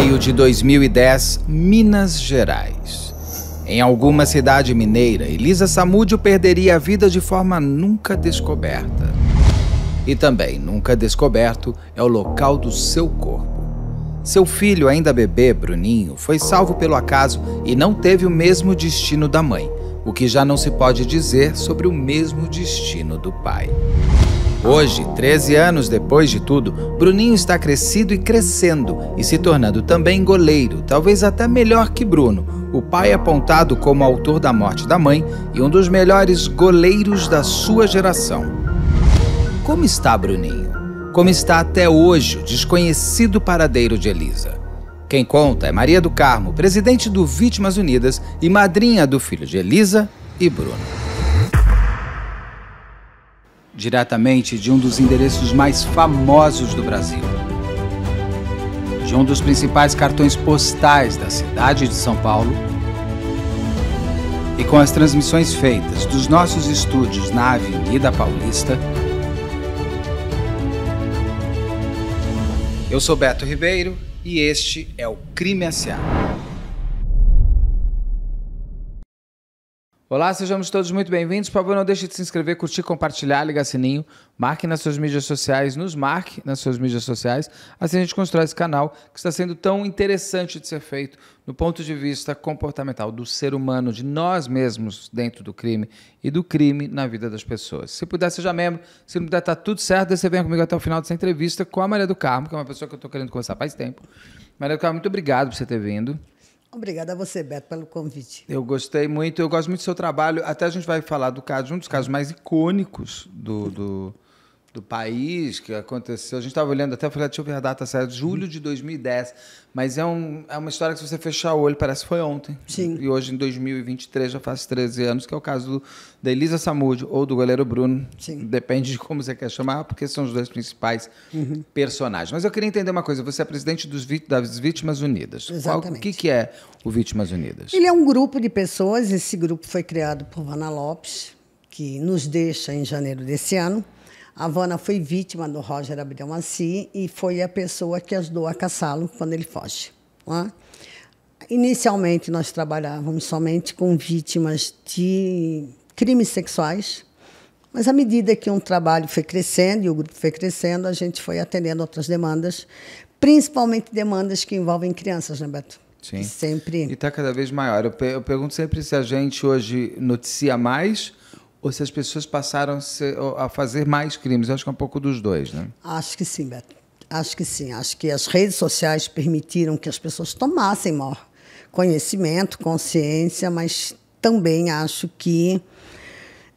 Maio de 2010, Minas Gerais. Em alguma cidade mineira, Elisa Samúdio perderia a vida de forma nunca descoberta. E também nunca descoberto é o local do seu corpo. Seu filho, ainda bebê, Bruninho, foi salvo pelo acaso e não teve o mesmo destino da mãe, o que já não se pode dizer sobre o mesmo destino do pai. Hoje, 13 anos depois de tudo, Bruninho está crescido e crescendo e se tornando também goleiro, talvez até melhor que Bruno, o pai apontado como autor da morte da mãe e um dos melhores goleiros da sua geração. Como está Bruninho? Como está até hoje o desconhecido paradeiro de Elisa? Quem conta é Maria do Carmo, presidente do Vítimas Unidas e madrinha do filho de Elisa e Bruno diretamente de um dos endereços mais famosos do Brasil, de um dos principais cartões postais da cidade de São Paulo, e com as transmissões feitas dos nossos estúdios na Avenida Paulista. Eu sou Beto Ribeiro e este é o Crime S.A. Olá, sejamos todos muito bem-vindos. Por favor, não deixe de se inscrever, curtir, compartilhar, ligar sininho. Marque nas suas mídias sociais, nos marque nas suas mídias sociais. Assim a gente constrói esse canal que está sendo tão interessante de ser feito no ponto de vista comportamental do ser humano, de nós mesmos dentro do crime e do crime na vida das pessoas. Se puder, seja membro. Se não puder, está tudo certo. Você vem comigo até o final dessa entrevista com a Maria do Carmo, que é uma pessoa que eu estou querendo conversar faz tempo. Maria do Carmo, muito obrigado por você ter vindo. Obrigada a você, Beto, pelo convite. Eu gostei muito, eu gosto muito do seu trabalho. Até a gente vai falar do caso, um dos casos mais icônicos do, do do país que aconteceu. A gente estava olhando até, eu falei, deixa eu ver a data certa, julho de 2010. Mas é, um, é uma história que se você fechar o olho, parece que foi ontem. Sim. E hoje, em 2023, já faz 13 anos, que é o caso do, da Elisa Samud ou do goleiro Bruno. Sim. Depende de como você quer chamar, porque são os dois principais uhum. personagens. Mas eu queria entender uma coisa. Você é presidente dos, das Vítimas Unidas. Exatamente. Qual, o que, que é o Vítimas Unidas? Ele é um grupo de pessoas. Esse grupo foi criado por Vana Lopes, que nos deixa em janeiro desse ano. A Vana foi vítima do Roger Abdel Maci e foi a pessoa que ajudou a caçá-lo quando ele foge. É? Inicialmente, nós trabalhávamos somente com vítimas de crimes sexuais, mas à medida que um trabalho foi crescendo e o grupo foi crescendo, a gente foi atendendo outras demandas, principalmente demandas que envolvem crianças, né, Beto? Sim. Sempre. E está cada vez maior. Eu, pergunto sempre se a gente hoje noticia mais ou se as pessoas passaram a fazer mais crimes. Eu acho que é um pouco dos dois, né? Acho que sim, Beto. Acho que sim. Acho que as redes sociais permitiram que as pessoas tomassem maior conhecimento, consciência, mas também acho que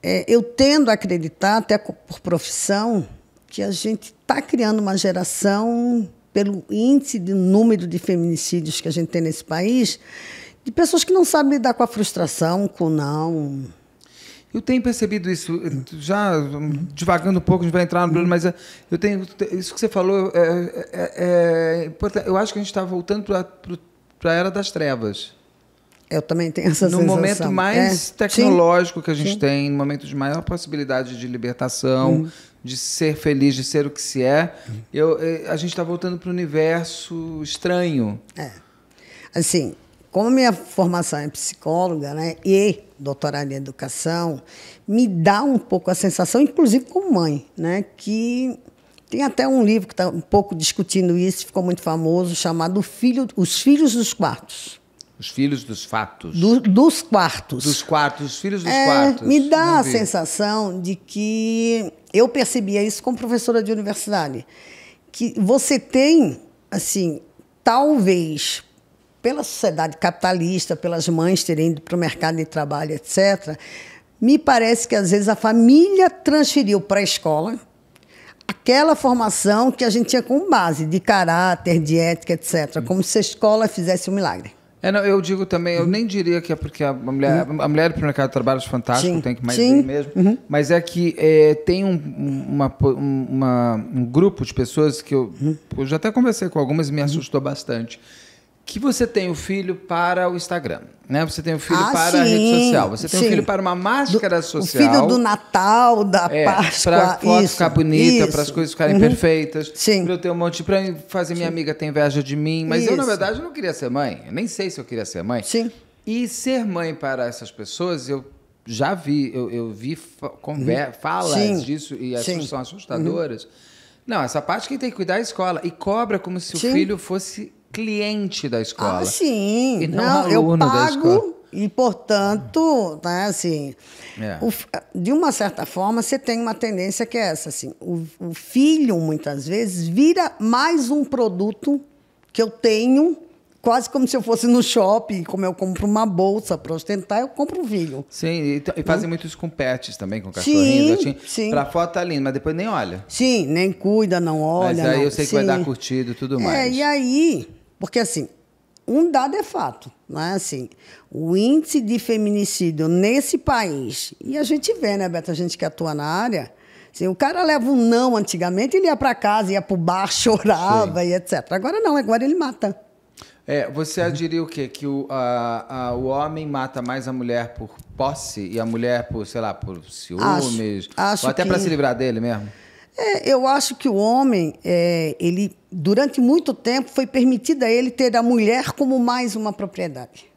é, eu tendo a acreditar, até por profissão, que a gente está criando uma geração, pelo índice de número de feminicídios que a gente tem nesse país, de pessoas que não sabem lidar com a frustração, com não eu tenho percebido isso, já devagando um pouco, a gente vai entrar no Bruno, mas eu tenho, isso que você falou, é, é, é, eu acho que a gente está voltando para a era das trevas. Eu também tenho essa no sensação. No momento mais tecnológico Sim. que a gente Sim. tem, no momento de maior possibilidade de libertação, hum. de ser feliz, de ser o que se é, eu, a gente está voltando para o universo estranho. É. Assim, como minha formação é psicóloga né, e doutorado em educação, me dá um pouco a sensação, inclusive como mãe, né, que tem até um livro que está um pouco discutindo isso, ficou muito famoso, chamado Filho, Os Filhos dos Quartos. Os filhos dos fatos. Do, dos quartos. Dos quartos, os filhos dos é, quartos. Me dá a sensação de que eu percebia isso como professora de universidade, que você tem, assim, talvez pela sociedade capitalista, pelas mães terem ido para o mercado de trabalho, etc., me parece que às vezes a família transferiu para a escola aquela formação que a gente tinha como base de caráter, de ética, etc., uhum. como se a escola fizesse um milagre. É, não, eu digo também, eu uhum. nem diria que é porque a mulher, uhum. a mulher para o mercado de trabalho é fantástico, Sim. tem que mais Sim. mesmo. Uhum. Mas é que é, tem um, uma, uma, um grupo de pessoas que eu, uhum. eu já até conversei com algumas e me uhum. assustou bastante que você tem o filho para o Instagram, né? Você tem o filho ah, para sim, a rede social, você tem o filho para uma máscara do, social. O filho do Natal, da é, Páscoa. Para a foto isso, ficar bonita, para as coisas ficarem uhum. perfeitas. Sim. Para eu ter um monte, para fazer minha sim. amiga ter inveja de mim. Mas isso. eu, na verdade, não queria ser mãe. Eu nem sei se eu queria ser mãe. Sim. E ser mãe para essas pessoas, eu já vi, eu, eu vi conver, uhum. falas sim. disso e coisas são uhum. assustadoras. Uhum. Não, essa parte que tem que cuidar é a escola. E cobra como se o filho fosse cliente da ah, escola. Ah, sim. E não, não eu pago e, portanto, né, assim, é. o, de uma certa forma, você tem uma tendência que é essa. Assim, o, o filho, muitas vezes, vira mais um produto que eu tenho quase como se eu fosse no shopping, como eu compro uma bolsa para ostentar, eu compro um filho. Sim, e, e fazem muito isso com pets também, com cachorrinhos. Sim, Pra foto tá lindo, mas depois nem olha. Sim, nem cuida, não olha. Mas aí não, eu sei sim. que vai dar curtido e tudo é, mais. É, e aí porque, assim, um dado é fato, não é assim? O índice de feminicídio nesse país, e a gente vê, né, Beto, a gente que atua na área, assim, o cara leva um não antigamente, ele ia para casa, ia para o bar, chorava Sim. e etc. Agora não, agora ele mata. É, você diria o quê? Que o, a, a, o homem mata mais a mulher por posse e a mulher por, sei lá, por ciúmes? Acho, acho ou até que... para se livrar dele mesmo? É, eu acho que o homem, é, ele durante muito tempo foi permitido a ele ter a mulher como mais uma propriedade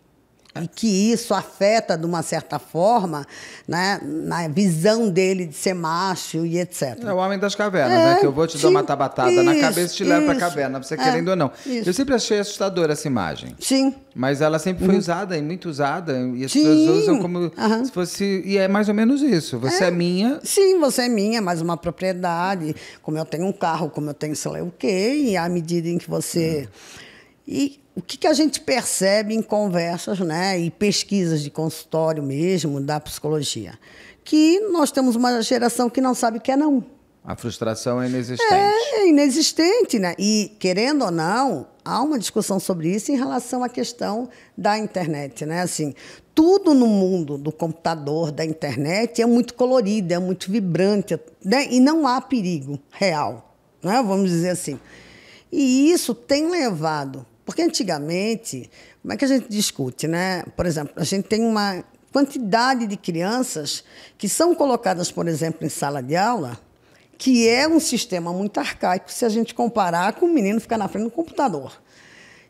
e que isso afeta de uma certa forma, né, na visão dele de ser macho e etc. É o homem das cavernas, né, é, né? Que eu vou te dar uma tabatada isso, na cabeça e te levo para caverna, você é, querendo ou não. Isso. Eu sempre achei assustadora essa imagem. Sim. Mas ela sempre foi hum. usada e muito usada e as sim. pessoas usam como uhum. se fosse e é mais ou menos isso. Você é, é minha. Sim, você é minha, é mais uma propriedade. Como eu tenho um carro, como eu tenho sei lá o quê, e à medida em que você uhum. E o que, que a gente percebe em conversas né, e pesquisas de consultório mesmo, da psicologia? Que nós temos uma geração que não sabe o que é não. A frustração é inexistente. É, é, inexistente, né? E, querendo ou não, há uma discussão sobre isso em relação à questão da internet, né? Assim, tudo no mundo do computador, da internet, é muito colorido, é muito vibrante, né? E não há perigo real, né? Vamos dizer assim. E isso tem levado porque antigamente, como é que a gente discute, né? Por exemplo, a gente tem uma quantidade de crianças que são colocadas, por exemplo, em sala de aula, que é um sistema muito arcaico se a gente comparar com o menino ficar na frente do computador.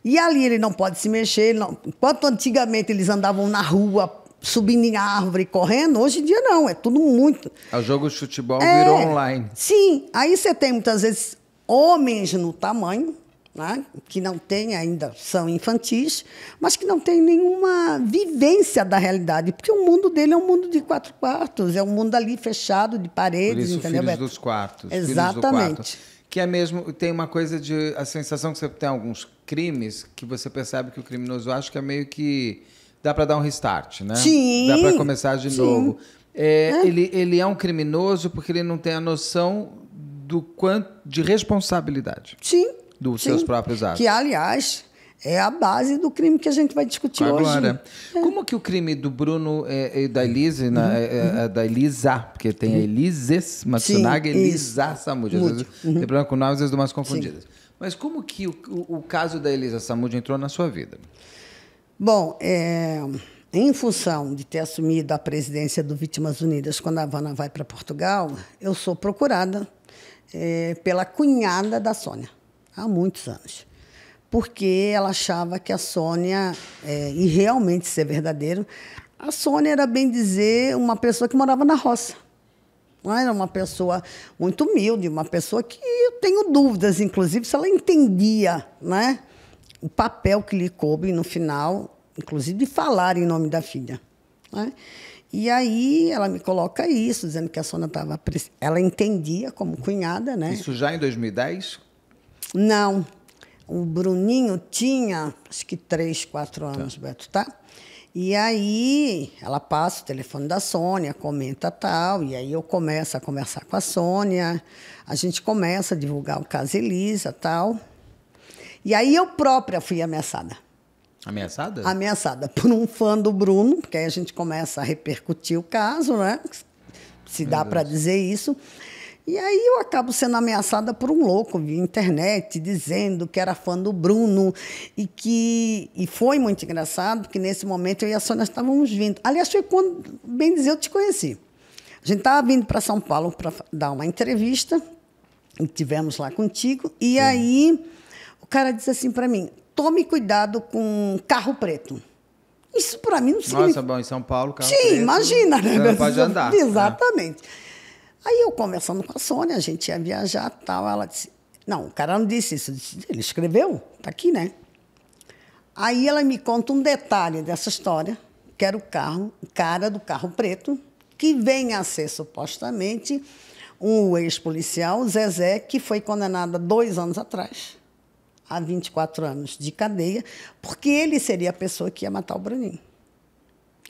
E ali ele não pode se mexer. Não... Enquanto antigamente eles andavam na rua, subindo em árvore, correndo, hoje em dia não, é tudo muito. É o jogo de futebol é, virou online. Sim, aí você tem muitas vezes homens no tamanho, né? que não têm ainda, são infantis, mas que não têm nenhuma vivência da realidade, porque o mundo dele é um mundo de quatro quartos, é um mundo ali fechado, de paredes, Por isso, entendeu? Filhos dos quartos. Exatamente. Filhos quarto, que é mesmo, tem uma coisa de. a sensação que você tem alguns crimes que você percebe que o criminoso acha que é meio que. dá para dar um restart, né? Sim. Dá para começar de sim. novo. É, é. Ele, ele é um criminoso porque ele não tem a noção do quanto de responsabilidade. Sim, dos seus próprios atos. Que, aliás, é a base do crime que a gente vai discutir Agora, hoje. Agora, é. como que o crime do Bruno e é, é, da Elise, né, uhum, na, é, é, uhum. É da Elisa, porque tem a Elises Matsunaga e Elisa Samud. Uhum. Tem problema com nomes, as duas mais confundidas. Sim. Mas como que o, o, o caso da Elisa Samudio entrou na sua vida? Bom, em função de ter assumido a presidência do Vítimas Unidas quando a Havana vai para Portugal, eu sou procurada pela cunhada da Sônia há muitos anos. Porque ela achava que a Sônia, é, e realmente isso é verdadeiro, a Sônia era, bem dizer, uma pessoa que morava na roça. Era uma pessoa muito humilde, uma pessoa que eu tenho dúvidas, inclusive, se ela entendia né, o papel que lhe coube no final, inclusive de falar em nome da filha. Né? E aí ela me coloca isso, dizendo que a Sônia estava. Ela entendia como cunhada, né? Isso já em 2010? Não. O Bruninho tinha, acho que três, quatro anos, tá. Beto, tá? E aí ela passa o telefone da Sônia, comenta tal, e aí eu começo a conversar com a Sônia, a gente começa a divulgar o caso Elisa tal. E aí eu própria fui ameaçada. Ameaçada? Ameaçada por um fã do Bruno, porque aí a gente começa a repercutir o caso, né? Se dá para dizer isso. E aí eu acabo sendo ameaçada por um louco via internet, dizendo que era fã do Bruno e que e foi muito engraçado, porque nesse momento eu e a Sônia estávamos vindo. Aliás, foi quando, bem dizer, eu te conheci. A gente estava vindo para São Paulo para dar uma entrevista, e tivemos lá contigo, e Sim. aí o cara disse assim para mim: "Tome cuidado com carro preto". Isso para mim não significa. Nossa, bom, em São Paulo, carro Sim, preto, imagina, né? Não pode andar. Né? Exatamente. É. Aí eu conversando com a Sônia, a gente ia viajar tal, ela disse, não, o cara não disse isso, disse, ele escreveu, tá aqui, né? Aí ela me conta um detalhe dessa história, que era o carro, o cara do carro preto, que vem a ser supostamente um ex-policial, Zezé, que foi condenado há dois anos atrás a 24 anos de cadeia, porque ele seria a pessoa que ia matar o Bruninho.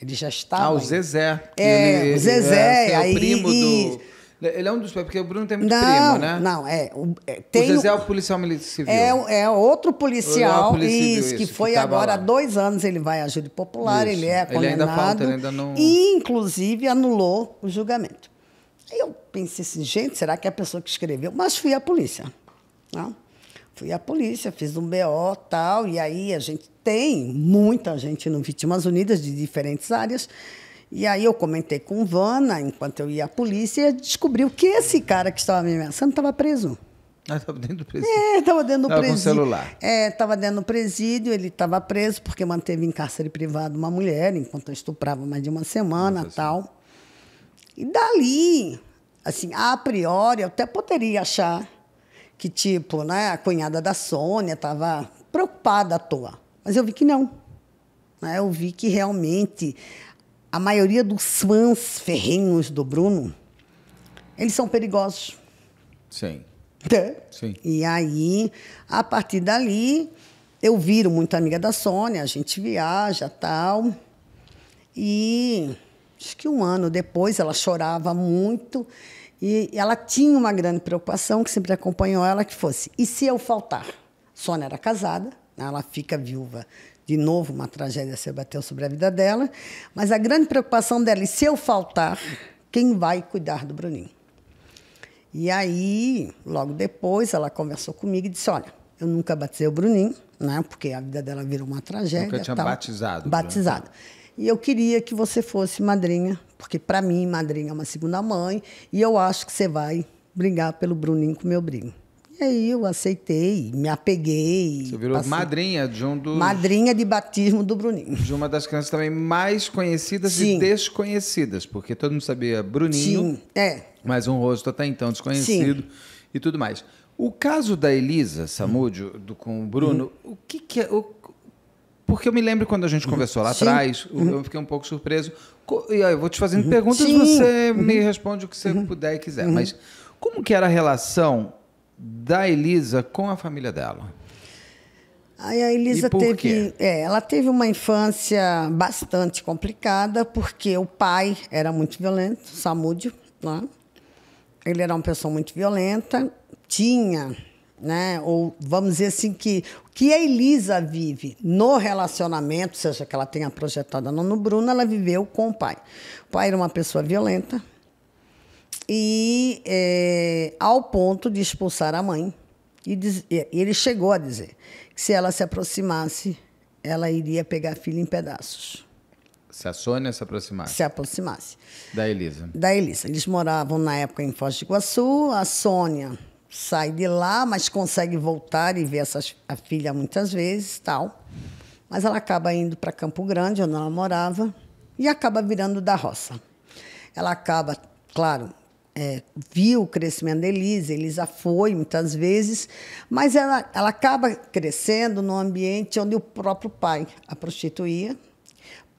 Ele já estava. Ah, o Zezé. É, ele, Zezé. É, é o aí, primo e, do ele é um dos. Porque o Bruno tem muito não, primo, né? Não, é. é tem o Zezé é o policial militar civil. É, é outro policial, é policial isso, isso, que foi que agora há dois anos, ele vai à júri popular, isso. ele é condenado. Ele ainda falta, ele ainda não. E, inclusive, anulou o julgamento. Aí eu pensei assim, gente, será que é a pessoa que escreveu? Mas fui à polícia. Não? Né? Fui à polícia, fiz um BO tal, e aí a gente tem muita gente no Vítimas Unidas de diferentes áreas e aí eu comentei com o Vana, enquanto eu ia à polícia, e descobriu que esse cara que estava me ameaçando estava preso. Ah, estava dentro do presídio. É, estava dentro do tava presídio. Com celular. É, estava dentro do presídio, ele estava preso porque manteve em cárcere privado uma mulher, enquanto eu estuprava mais de uma semana e tal. E dali, assim, a priori, eu até poderia achar que, tipo, né, a cunhada da Sônia estava preocupada à toa. Mas eu vi que não. Né, eu vi que realmente a maioria dos fãs ferrenhos do Bruno, eles são perigosos. Sim. Né? Sim. E aí, a partir dali, eu viro muito amiga da Sônia, a gente viaja tal. E acho que um ano depois ela chorava muito e ela tinha uma grande preocupação que sempre acompanhou ela que fosse e se eu faltar? Sônia era casada, né? ela fica viúva de novo, uma tragédia se abateu sobre a vida dela. Mas a grande preocupação dela é: se eu faltar, quem vai cuidar do Bruninho? E aí, logo depois, ela conversou comigo e disse: Olha, eu nunca batizei o Bruninho, né? Porque a vida dela virou uma tragédia. Nunca tinha tal. batizado. Batizado. Bruno. E eu queria que você fosse madrinha, porque para mim, madrinha é uma segunda mãe, e eu acho que você vai brigar pelo Bruninho com meu brinco. E aí eu aceitei, me apeguei. Você virou passei... madrinha de um dos. Madrinha de batismo do Bruninho. De uma das crianças também mais conhecidas Sim. e desconhecidas, porque todo mundo sabia Bruninho. Sim, é. Mas um rosto até então desconhecido Sim. e tudo mais. O caso da Elisa Samúdio do, com o Bruno, hum. o que, que é. O, porque eu me lembro quando a gente conversou lá atrás, uhum. eu fiquei um pouco surpreso. E aí, eu vou te fazendo uhum. perguntas, Sim. você me uhum. responde o que você puder e quiser. Mas como que era a relação da Elisa com a família dela? Aí a Elisa teve, é, ela teve uma infância bastante complicada porque o pai era muito violento, Samúdio, Né? Ele era uma pessoa muito violenta, tinha, né, ou vamos dizer assim que o que a Elisa vive no relacionamento, seja que ela tenha projetado no Bruno, ela viveu com o pai. O pai era uma pessoa violenta, e é, ao ponto de expulsar a mãe. E, diz, e ele chegou a dizer que se ela se aproximasse, ela iria pegar a filha em pedaços. Se a Sônia se aproximasse? Se aproximasse. Da Elisa? Da Elisa. Eles moravam na época em Foz de Iguaçu. A Sônia sai de lá, mas consegue voltar e ver essa a filha muitas vezes tal. Mas ela acaba indo para Campo Grande, onde ela morava, e acaba virando da roça. Ela acaba, claro, é, viu o crescimento da Elisa, Elisa foi muitas vezes, mas ela, ela acaba crescendo num ambiente onde o próprio pai a prostituía.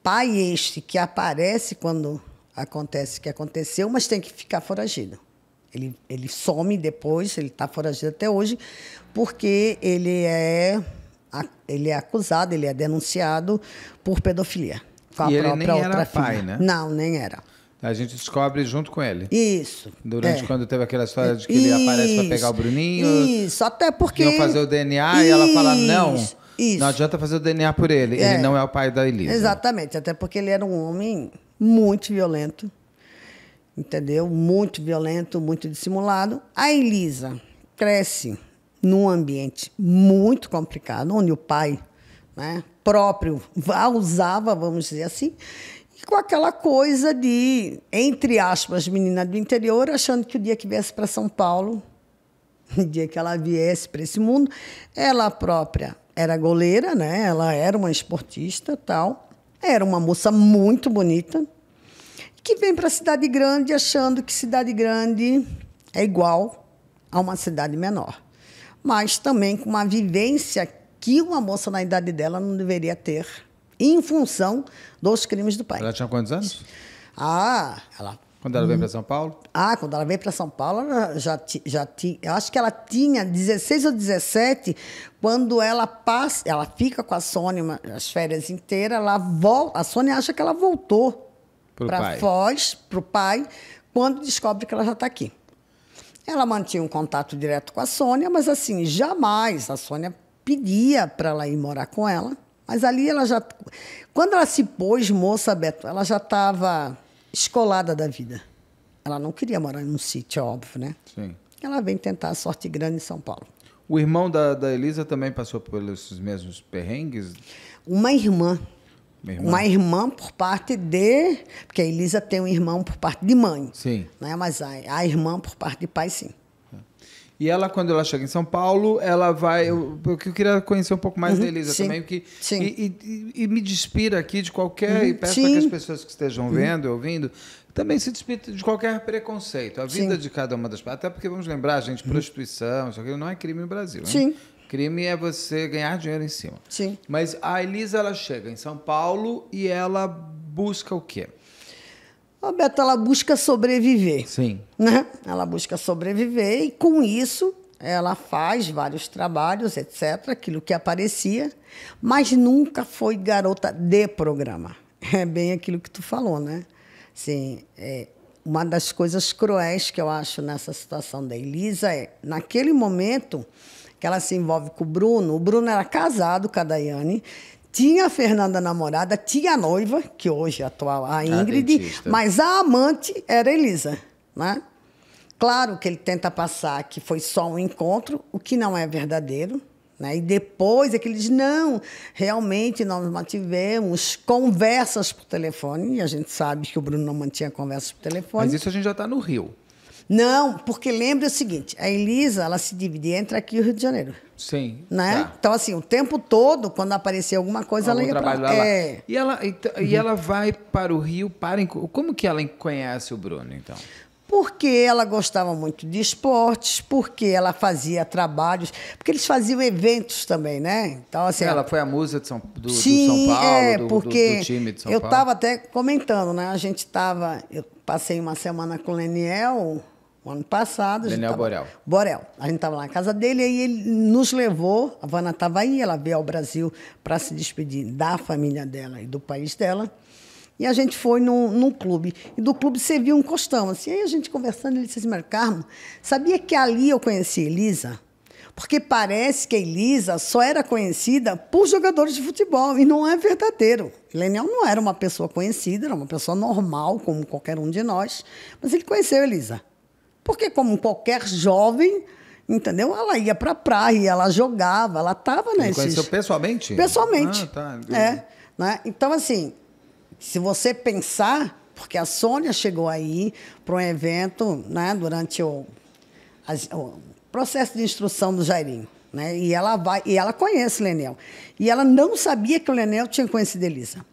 Pai este que aparece quando acontece o que aconteceu, mas tem que ficar foragido. Ele, ele some depois, ele está foragido até hoje, porque ele é, ele é acusado, ele é denunciado por pedofilia. Com a e própria ele nem outra era filha. pai, né? Não, nem era. A gente descobre junto com ele. Isso. Durante é. quando teve aquela história de que Isso. ele aparece para pegar o Bruninho. Isso, até porque. Iam fazer o DNA Isso. e ela fala: não. Isso. Não adianta fazer o DNA por ele. É. Ele não é o pai da Elisa. Exatamente, até porque ele era um homem muito violento. Entendeu? Muito violento, muito dissimulado. A Elisa cresce num ambiente muito complicado, onde o pai né, próprio usava, vamos dizer assim, com aquela coisa de, entre aspas, menina do interior, achando que o dia que viesse para São Paulo, o dia que ela viesse para esse mundo, ela própria era goleira, né? Ela era uma esportista, tal. Era uma moça muito bonita que vem para a cidade grande achando que cidade grande é igual a uma cidade menor, mas também com uma vivência que uma moça na idade dela não deveria ter em função dos crimes do pai. Ela tinha quantos anos? Ah, ela. Quando ela veio para hum. São Paulo? Ah, quando ela veio para São Paulo, ela já, já tinha. Acho que ela tinha 16 ou 17, quando ela passa. Ela fica com a Sônia as férias inteiras, ela volta. A Sônia acha que ela voltou para Foz, para o pai, quando descobre que ela já está aqui. Ela mantinha um contato direto com a Sônia, mas assim, jamais a Sônia pedia para ela ir morar com ela. Mas ali ela já. Quando ela se pôs moça, Beto, ela já estava escolada da vida. Ela não queria morar num sítio, óbvio, né? Sim. Ela vem tentar a sorte grande em São Paulo. O irmão da, da Elisa também passou pelos mesmos perrengues? Uma irmã. Uma irmã. Uma irmã por parte de. Porque a Elisa tem um irmão por parte de mãe. Sim. Né? Mas a, a irmã por parte de pai, sim. E ela, quando ela chega em São Paulo, ela vai. Eu, eu queria conhecer um pouco mais uhum, da Elisa sim, também, porque, sim. E, e, e me despira aqui de qualquer. Uhum, e peço para que as pessoas que estejam vendo, ouvindo, também se despita de qualquer preconceito. A vida sim. de cada uma das. Até porque, vamos lembrar, gente, uhum. prostituição, isso aqui não é crime no Brasil. Sim. Né? Crime é você ganhar dinheiro em cima. Sim. Mas a Elisa, ela chega em São Paulo e ela busca o quê? A Beto, ela busca sobreviver. Sim. Né? Ela busca sobreviver e, com isso, ela faz vários trabalhos, etc., aquilo que aparecia, mas nunca foi garota de programa. É bem aquilo que tu falou, né? Sim, é, uma das coisas cruéis que eu acho nessa situação da Elisa é, naquele momento que ela se envolve com o Bruno, o Bruno era casado com a Daiane, tinha a Fernanda namorada, tinha a noiva, que hoje é atual, a Ingrid, a mas a amante era a Elisa, né? Claro que ele tenta passar que foi só um encontro, o que não é verdadeiro, né? E depois é que ele diz: não, realmente nós mantivemos conversas por telefone, e a gente sabe que o Bruno não mantinha conversas por telefone. Mas isso a gente já está no Rio. Não, porque lembra o seguinte: a Elisa ela se dividia entre aqui e o Rio de Janeiro. Sim. Né? Tá. Então, assim, o tempo todo, quando aparecer alguma coisa, Algum ela ia trabalho pra... lá. É. E, ela, e, e, uhum. ela vai para o Rio para. Como que ela conhece o Bruno, então? Porque ela gostava muito de esportes, porque ela fazia trabalhos, porque eles faziam eventos também, né? Então, assim, ela foi a musa de São, do, sim, do São Paulo, é, do, porque do, do time de São eu Paulo. Eu estava até comentando, né? A gente estava. Eu passei uma semana com o Leniel, o ano passado. Daniel tava... Borel. Borel. A gente estava lá na casa dele, aí ele nos levou. A Vana estava aí, ela veio ao Brasil para se despedir da família dela e do país dela. E a gente foi num, num clube. E do clube serviu um costão. Assim. Aí a gente conversando, ele disse assim, Carmo, sabia que ali eu conheci Elisa? Porque parece que a Elisa só era conhecida por jogadores de futebol. E não é verdadeiro. Leniel não era uma pessoa conhecida, era uma pessoa normal, como qualquer um de nós. Mas ele conheceu a Elisa. Porque, como qualquer jovem, entendeu? Ela ia para a praia, ela jogava, ela estava nesses... Você conheceu pessoalmente? Pessoalmente. Ah, tá. É, né? Então, assim, se você pensar, porque a Sônia chegou aí para um evento né, durante o, as, o, processo de instrução do Jairinho. Né? E ela vai, e ela conhece Lenel. E ela não sabia que o Lenel tinha conhecido a Elisa.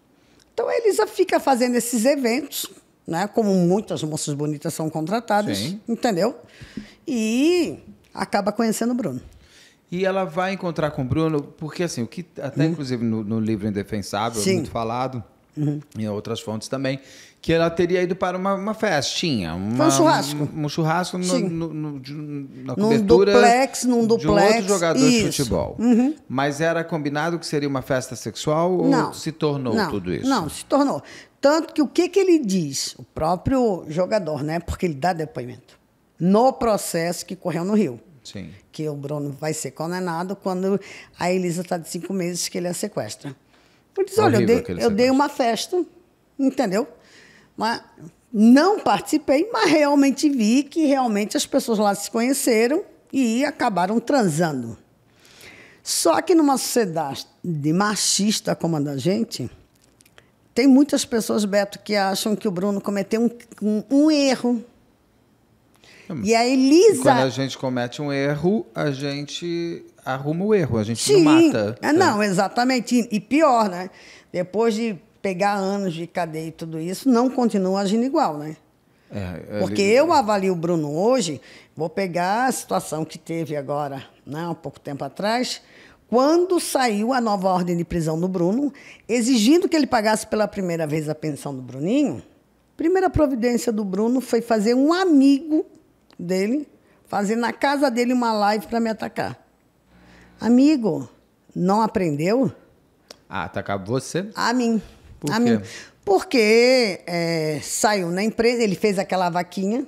Então a Elisa fica fazendo esses eventos né? Como muitas moças bonitas são contratadas, Sim. entendeu? E acaba conhecendo o Bruno. E ela vai encontrar com o Bruno, porque assim, o que até hum. inclusive no, no livro Indefensável, é Sim. muito falado, Uhum. E outras fontes também, que ela teria ido para uma, uma festinha. Uma, Foi um churrasco. Um, um churrasco no, no, no, na cobertura. Num duplex, num duplex. De um outro jogador isso. de futebol. Uhum. Mas era combinado que seria uma festa sexual ou não, se tornou não, tudo isso? Não, se tornou. Tanto que o que, que ele diz, o próprio jogador, né? Porque ele dá depoimento. No processo que correu no Rio. Sim. Que o Bruno vai ser condenado quando a Elisa está de cinco meses que ele a sequestra. Eu disse, é olha, eu dei, eu dei uma festa, entendeu? Mas não participei, mas realmente vi que realmente as pessoas lá se conheceram e acabaram transando. Só que numa sociedade machista como a da gente, tem muitas pessoas, Beto, que acham que o Bruno cometeu um, um, um erro. Hum. E a Elisa. E quando a gente comete um erro, a gente arruma o erro, a gente Sim. não mata. É, não, exatamente. E pior, né? Depois de pegar anos de cadeia e tudo isso, não continua agindo igual, né? É, é, Porque ele... eu avalio o Bruno hoje, vou pegar a situação que teve agora, né, há pouco tempo atrás, quando saiu a nova ordem de prisão do Bruno, exigindo que ele pagasse pela primeira vez a pensão do Bruninho. Primeira providência do Bruno foi fazer um amigo dele, fazer na casa dele uma live para me atacar. Amigo, não aprendeu? Ah, tá atacar você? A mim. Por a quê? mim. Porque é, saiu na empresa, ele fez aquela vaquinha.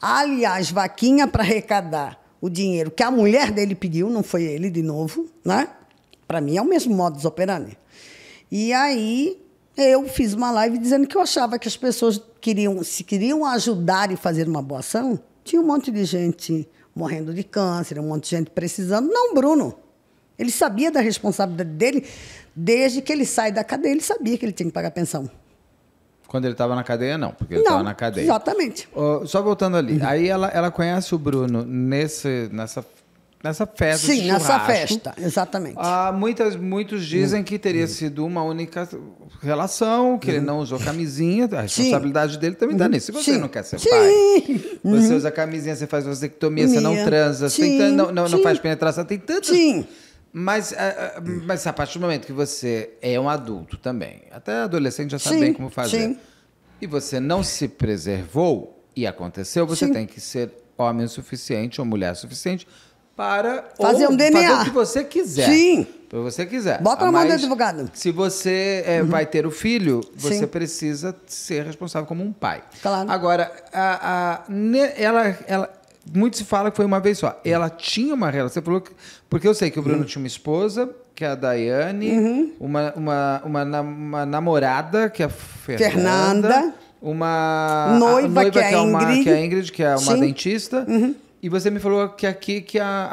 Aliás, vaquinha para arrecadar o dinheiro que a mulher dele pediu, não foi ele de novo, né? Para mim é o mesmo modus operandi. E aí eu fiz uma live dizendo que eu achava que as pessoas queriam, se queriam ajudar e fazer uma boa ação, tinha um monte de gente morrendo de câncer, um monte de gente precisando, não Bruno. Ele sabia da responsabilidade dele desde que ele sai da cadeia, ele sabia que ele tinha que pagar pensão. Quando ele estava na cadeia, não, porque ele estava na cadeia. Exatamente. Oh, só voltando ali, uhum. aí ela, ela conhece o Bruno nesse, nessa, nessa festa. Sim, nessa festa, exatamente. Ah, muitas, muitos dizem uhum. que teria uhum. sido uma única relação, que ele uhum. não usou camisinha. A responsabilidade Sim. dele também está uhum. nisso. Se você Sim. não quer ser Sim. pai, uhum. você usa camisinha, você faz vasectomia, Minha. você não transa, não, não, não, faz penetração, tem tantos. Sim mas, hum. mas a partir do momento que você é um adulto também, até adolescente já sabe sim, bem como fazer, sim. e você não se preservou e aconteceu, você sim. tem que ser homem o suficiente ou mulher o suficiente para fazer um DNA. Fazer o que você quiser. Sim. Para você quiser. Bota ah, na mão do advogado. Se você é, uhum. vai ter o filho, você Sim. precisa ser responsável como um pai. Claro. Agora, a, a, ela, ela, muito se fala que foi uma vez só. Ela tinha uma relação. Você falou que, porque eu sei que o Bruno uhum. tinha uma esposa, que é a Daiane, uhum. uma, uma, uma, uma, namorada, que é a Fernanda. Fernanda. Uma noiva, a, noiva que, é a Ingrid. que é uma, que é, Ingrid, que é uma dentista. Uhum. E você me falou que aqui que a,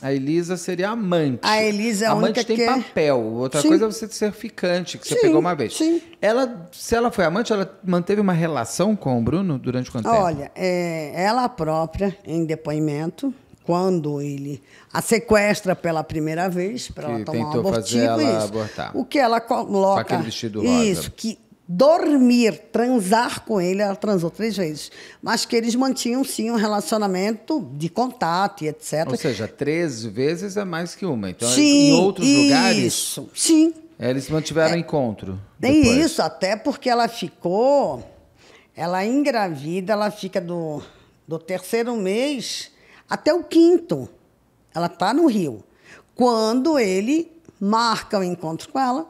a, a Elisa seria amante. A Elisa é a amante tem que... É- papel. Outra sim. coisa é você ser ficante, que sim, você pegou uma vez. Sim. Ela, se ela foi amante, ela manteve uma relação com o Bruno durante quanto tempo? Olha, é, ela própria, em depoimento, quando ele a sequestra pela primeira vez para ela tomar um abortivo, fazer ela isso, abortar. o que ela coloca com aquele vestido rosa. isso que dormir, transar com ele, ela transou três vezes. Mas que eles mantinham, sim, um relacionamento de contato e etc. Ou seja, três vezes é mais que uma. Então, sim, em outros isso, lugares... Isso, sim. É, eles mantiveram é, encontro. Tem isso, até porque ela ficou... Ela engravida, ela fica do, do terceiro mês até o quinto. Ela está no Rio. Quando ele marca o um encontro com ela,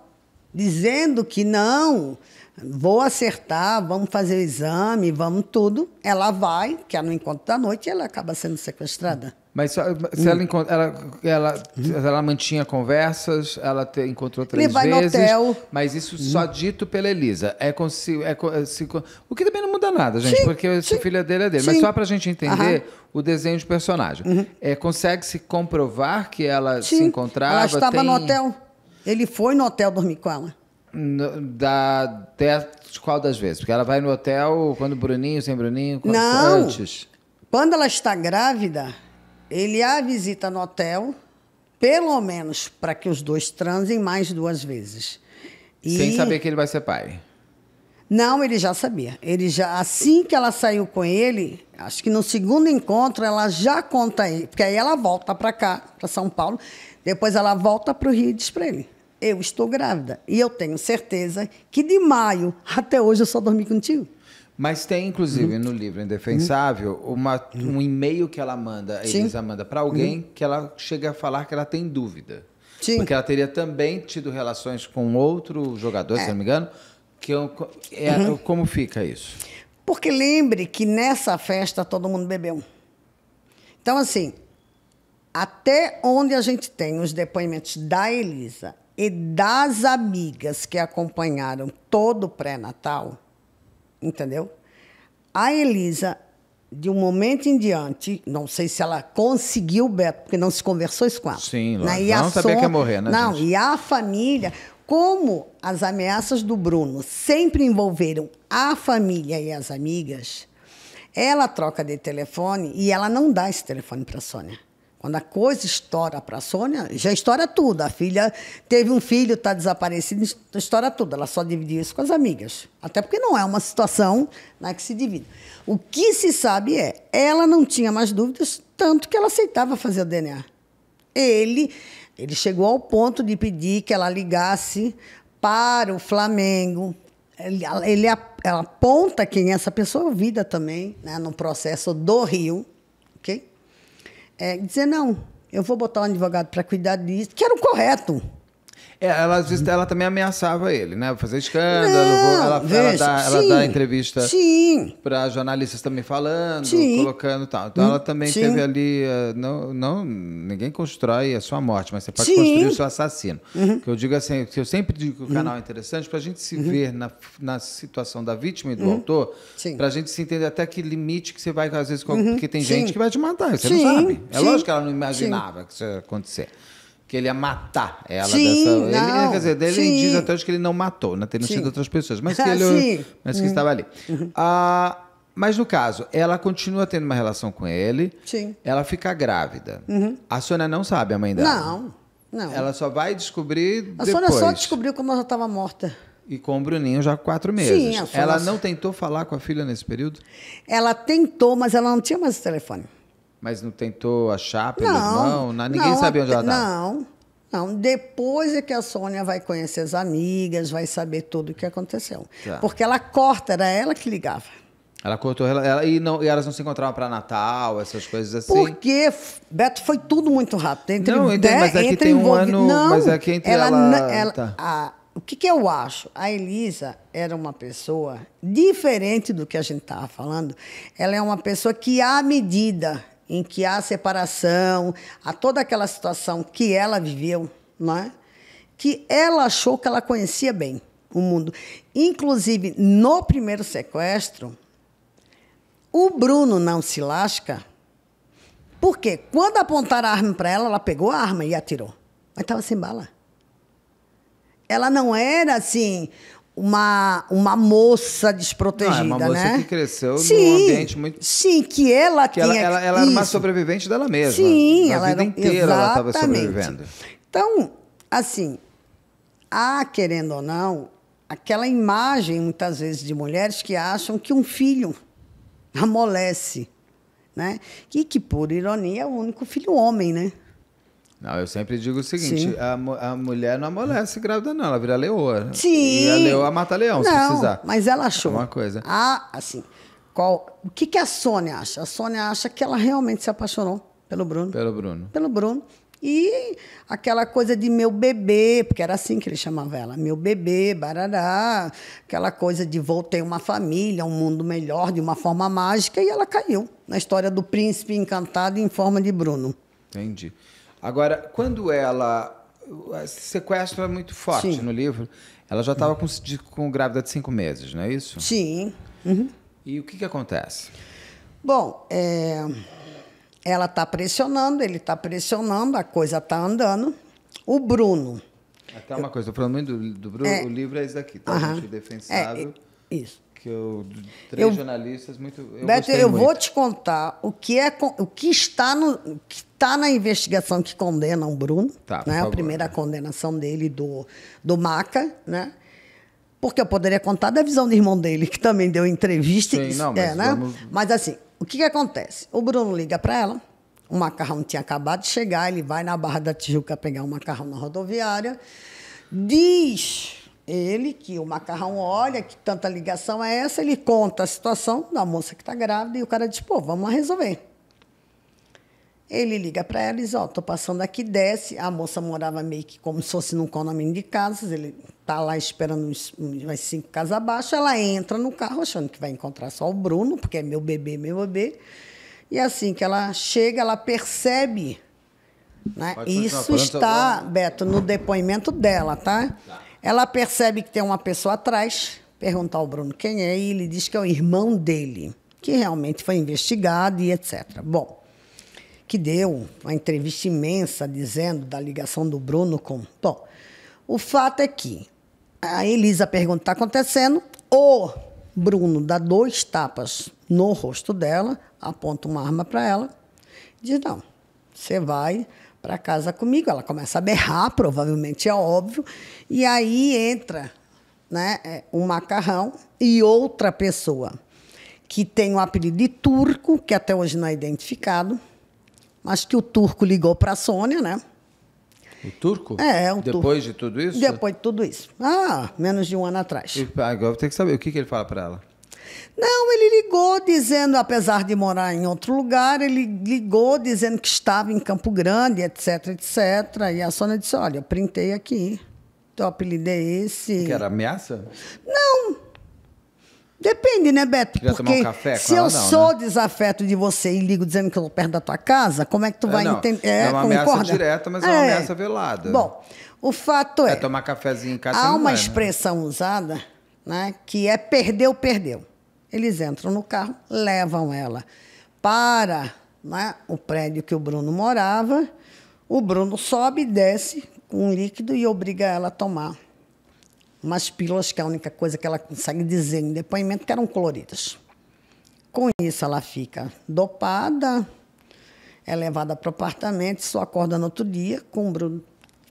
dizendo que não Vou acertar, vamos fazer o exame, vamos tudo. Ela vai, que é no encontro da noite, e ela acaba sendo sequestrada. Mas se ela, hum. ela, ela, hum. ela mantinha conversas, ela te, encontrou três Ele vai vezes. No hotel. Mas isso só hum. dito pela Elisa. É, com, é, é, se, o que também não muda nada, gente, sim, porque sim. a filha dele é dele. Sim. Mas só para a gente entender Aham. o desenho de personagem. Uhum. É, Consegue-se comprovar que ela sim. se encontrava? Ela estava tem... no hotel. Ele foi no hotel dormir com ela. Da, até qual das vezes? Porque ela vai no hotel quando Bruninho, sem Bruninho, quando, Não. antes. Quando ela está grávida, ele a visita no hotel, pelo menos para que os dois transem mais duas vezes. E... Sem saber que ele vai ser pai. Não, ele já sabia. Ele já assim que ela saiu com ele, acho que no segundo encontro ela já conta aí porque aí ela volta para cá, para São Paulo, depois ela volta para o Rio e diz para ele eu estou grávida. E eu tenho certeza que de maio até hoje eu só dormi contigo. Mas tem, inclusive, uhum. no livro Indefensável, uhum. uma, um e-mail que ela manda, a Elisa manda para alguém, uhum. que ela chega a falar que ela tem dúvida. Sim. Porque ela teria também tido relações com outro jogador, é. se não me engano. Que eu, é, Como fica isso? Porque lembre que nessa festa todo mundo bebeu. Então, assim, até onde a gente tem os depoimentos da Elisa e das amigas que acompanharam todo o pré-natal, entendeu? A Elisa, de um momento em diante, não sei se ela conseguiu, Beto, porque não se conversou isso com ela. Sim, né? E não sabia que ia morrer, né? Não, gente? e a família, como as ameaças do Bruno sempre envolveram a família e as amigas, ela troca de telefone e ela não dá esse telefone para a Sônia. Quando a coisa estoura para a Sônia, já estoura tudo. A filha teve um filho, está desaparecido, estoura tudo. Ela só dividiu isso com as amigas. Até porque não é uma situação né, que se divide. O que se sabe é, ela não tinha mais dúvidas, tanto que ela aceitava fazer o DNA. Ele, ele chegou ao ponto de pedir que ela ligasse para o Flamengo. Ele, ele ela aponta quem é essa pessoa, vida também, né, no processo do Rio é, dizer, não, eu vou botar um advogado para cuidar disso, que era o correto. É, ela, às vezes, ela também ameaçava ele, né? Fazer escândalo. Não, ela, veja, ela, dá, sim, ela dá entrevista para jornalistas também falando, sim. colocando tal. Então hum, ela também sim. teve ali. Eh, não, não, ninguém constrói a sua morte, mas você pode construir o seu assassino. Uhum. Que eu digo assim, que eu sempre digo que o uhum. canal uhum. é interessante para a gente se uhum. ver na, na situação da vítima e do uhum. autor, para a gente se entender até que limite que você vai, às vezes, uhum. porque tem gente que vai te matar, você não sabe. É lógico que ela não imaginava que isso ia acontecer que ele ia matar ela. Sim, dessa... não, ele, quer dizer, ele sim. diz até hoje que ele não matou, né? Teria sido outras pessoas, mas ah, que ele sim. mas que hum. estava ali. Uhum. Ah, mas no caso, ela continua tendo uma relação com ele. Sim. Ela fica grávida. Uhum. A Sônia não sabe a mãe dela. Não, não. Ela só vai descobrir a depois. A Sônia só descobriu como ela estava morta. E com o Bruninho já há quatro meses. Sim, Sônia... Ela não tentou falar com a filha nesse período? Ela tentou, mas ela não tinha mais o telefone. Mas não tentou achar pelo não, irmão? Não, ninguém não, sabia onde ela estava? Não, não. Depois é que a Sônia vai conhecer as amigas, vai saber tudo o que aconteceu. Tá. Porque ela corta, era ela que ligava. Ela cortou ela, e, não, e elas não se encontravam para Natal, essas coisas assim. Porque, Beto, foi tudo muito rápido. Entre, não, entendi, mas é que tem um envolv... ano. Não, mas é que entre ela. ela, ela tá. a, o que, que eu acho? A Elisa era uma pessoa diferente do que a gente estava falando. Ela é uma pessoa que, à medida em que há separação, há toda aquela situação que ela viveu, não é? que ela achou que ela conhecia bem o mundo. Inclusive, no primeiro sequestro, o Bruno não se lasca, porque quando apontaram a arma para ela, ela pegou a arma e atirou. Mas estava sem bala. Ela não era assim uma, uma moça desprotegida, não, é uma né? moça né? que cresceu sim, num ambiente muito... Sim, que ela que tinha... Ela, ela, ela era uma sobrevivente dela mesma. Sim, Na ela vida era... inteira exatamente. ela estava sobrevivendo. Então, assim, há, querendo ou não, aquela imagem, muitas vezes, de mulheres que acham que um filho amolece, né? E que, por ironia, é o único filho homem, né? Não, eu sempre digo o seguinte: a, a, mulher não amolece grávida, não, ela vira leoa. Sim. E a leoa mata leão, não, se precisar. Mas ela achou. uma coisa. Ah, assim. Qual, o que, que a Sônia acha? A Sônia acha que ela realmente se apaixonou pelo Bruno. Pelo Bruno. Pelo Bruno. E aquela coisa de meu bebê, porque era assim que ele chamava ela, meu bebê, barará, aquela coisa de voltei uma família, um mundo melhor, de uma forma mágica, e ela caiu na história do príncipe encantado em forma de Bruno. Entendi. Agora, quando ela. Eh, sequestro é muito forte Sim. no livro. Ela já estava com, com grávida de cinco meses, não é isso? Sim. Uhum. E o que, que acontece? Bom, é, ela está pressionando, ele está pressionando, a coisa está andando. O Bruno. Até uma coisa, estou falando muito do, do Bruno, é, o livro é esse daqui, tá? Uhum. Gente defensável. É, isso que eu, três eu, jornalistas muito. Eu Beto, eu muito. vou te contar o que é o que está no que está na investigação que condena o Bruno, tá, né? A primeira condenação dele do do Maca, né? Porque eu poderia contar da visão do irmão dele que também deu entrevista, Sim, não, é, mas, é, né? Vamos... mas assim, o que, que acontece? O Bruno liga para ela. O macarrão tinha acabado de chegar, ele vai na Barra da Tijuca pegar o macarrão na rodoviária, diz ele, que o macarrão olha, que tanta ligação é essa, ele conta a situação da moça que está grávida e o cara diz: pô, vamos resolver. Ele liga para ela e diz: Ó, oh, tô passando aqui, desce. A moça morava meio que como se fosse num condomínio de casas. Ele tá lá esperando uns, umas cinco casas abaixo. Ela entra no carro achando que vai encontrar só o Bruno, porque é meu bebê, meu bebê. E assim que ela chega, ela percebe. Né? Isso tá está, Beto, no depoimento dela, tá? tá. Ela percebe que tem uma pessoa atrás, pergunta ao Bruno quem é, e ele diz que é o irmão dele, que realmente foi investigado e etc. Bom, que deu uma entrevista imensa dizendo da ligação do Bruno com. Bom, o fato é que a Elisa pergunta: está acontecendo? O Bruno dá dois tapas no rosto dela, aponta uma arma para ela, diz: não, você vai para casa comigo. Ela começa a berrar, provavelmente é óbvio, e aí entra né, é, um macarrão e outra pessoa que tem o apelido de turco, que até hoje não é identificado, mas que o turco ligou para a Sônia, né? O turco? É, o Depois turco. de tudo isso? Depois de tudo isso. Ah, menos de um ano atrás. E ah, agora eu tenho que saber o que, que ele fala para ela. Não, ele ligou dizendo, apesar de morar em outro lugar, ele ligou dizendo que estava em Campo Grande, etc, etc. E a Sônia disse: Olha, eu printei aqui. Teu apelido é esse. Que era ameaça? Não. Depende, né, Beto? Porque um café? se eu não, sou né? desafeto de você e ligo dizendo que eu tô perto da tua casa, como é que tu é, vai entender? É, é uma concorda? ameaça direta, mas é uma é. ameaça velada. Bom, o fato é... É tomar cafezinho em casa. Há uma é, expressão né? usada né, que é perdeu, perdeu. Eles entram no carro, levam ela para né, o prédio que o Bruno morava. O Bruno sobe e desce com um líquido e obriga ela a tomar umas pílulas, que é a única coisa que ela consegue dizer em depoimento, que eram coloridas. Com isso, ela fica dopada, é levada para o apartamento, só acorda no outro dia com o Bruno.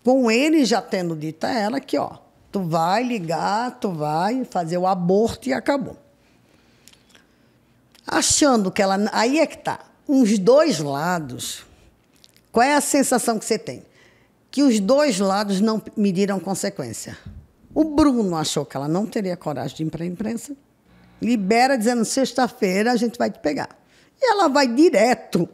Com ele já tendo dito a ela que, ó, tu vai ligar, tu vai fazer o aborto e acabou achando que ela. Aí é que tá. Uns dois lados. Qual é a sensação que você tem? Que os dois lados não mediram consequência. O Bruno achou que ela não teria coragem de ir para a imprensa. Libera dizendo: sexta-feira a gente vai te pegar. E ela vai direto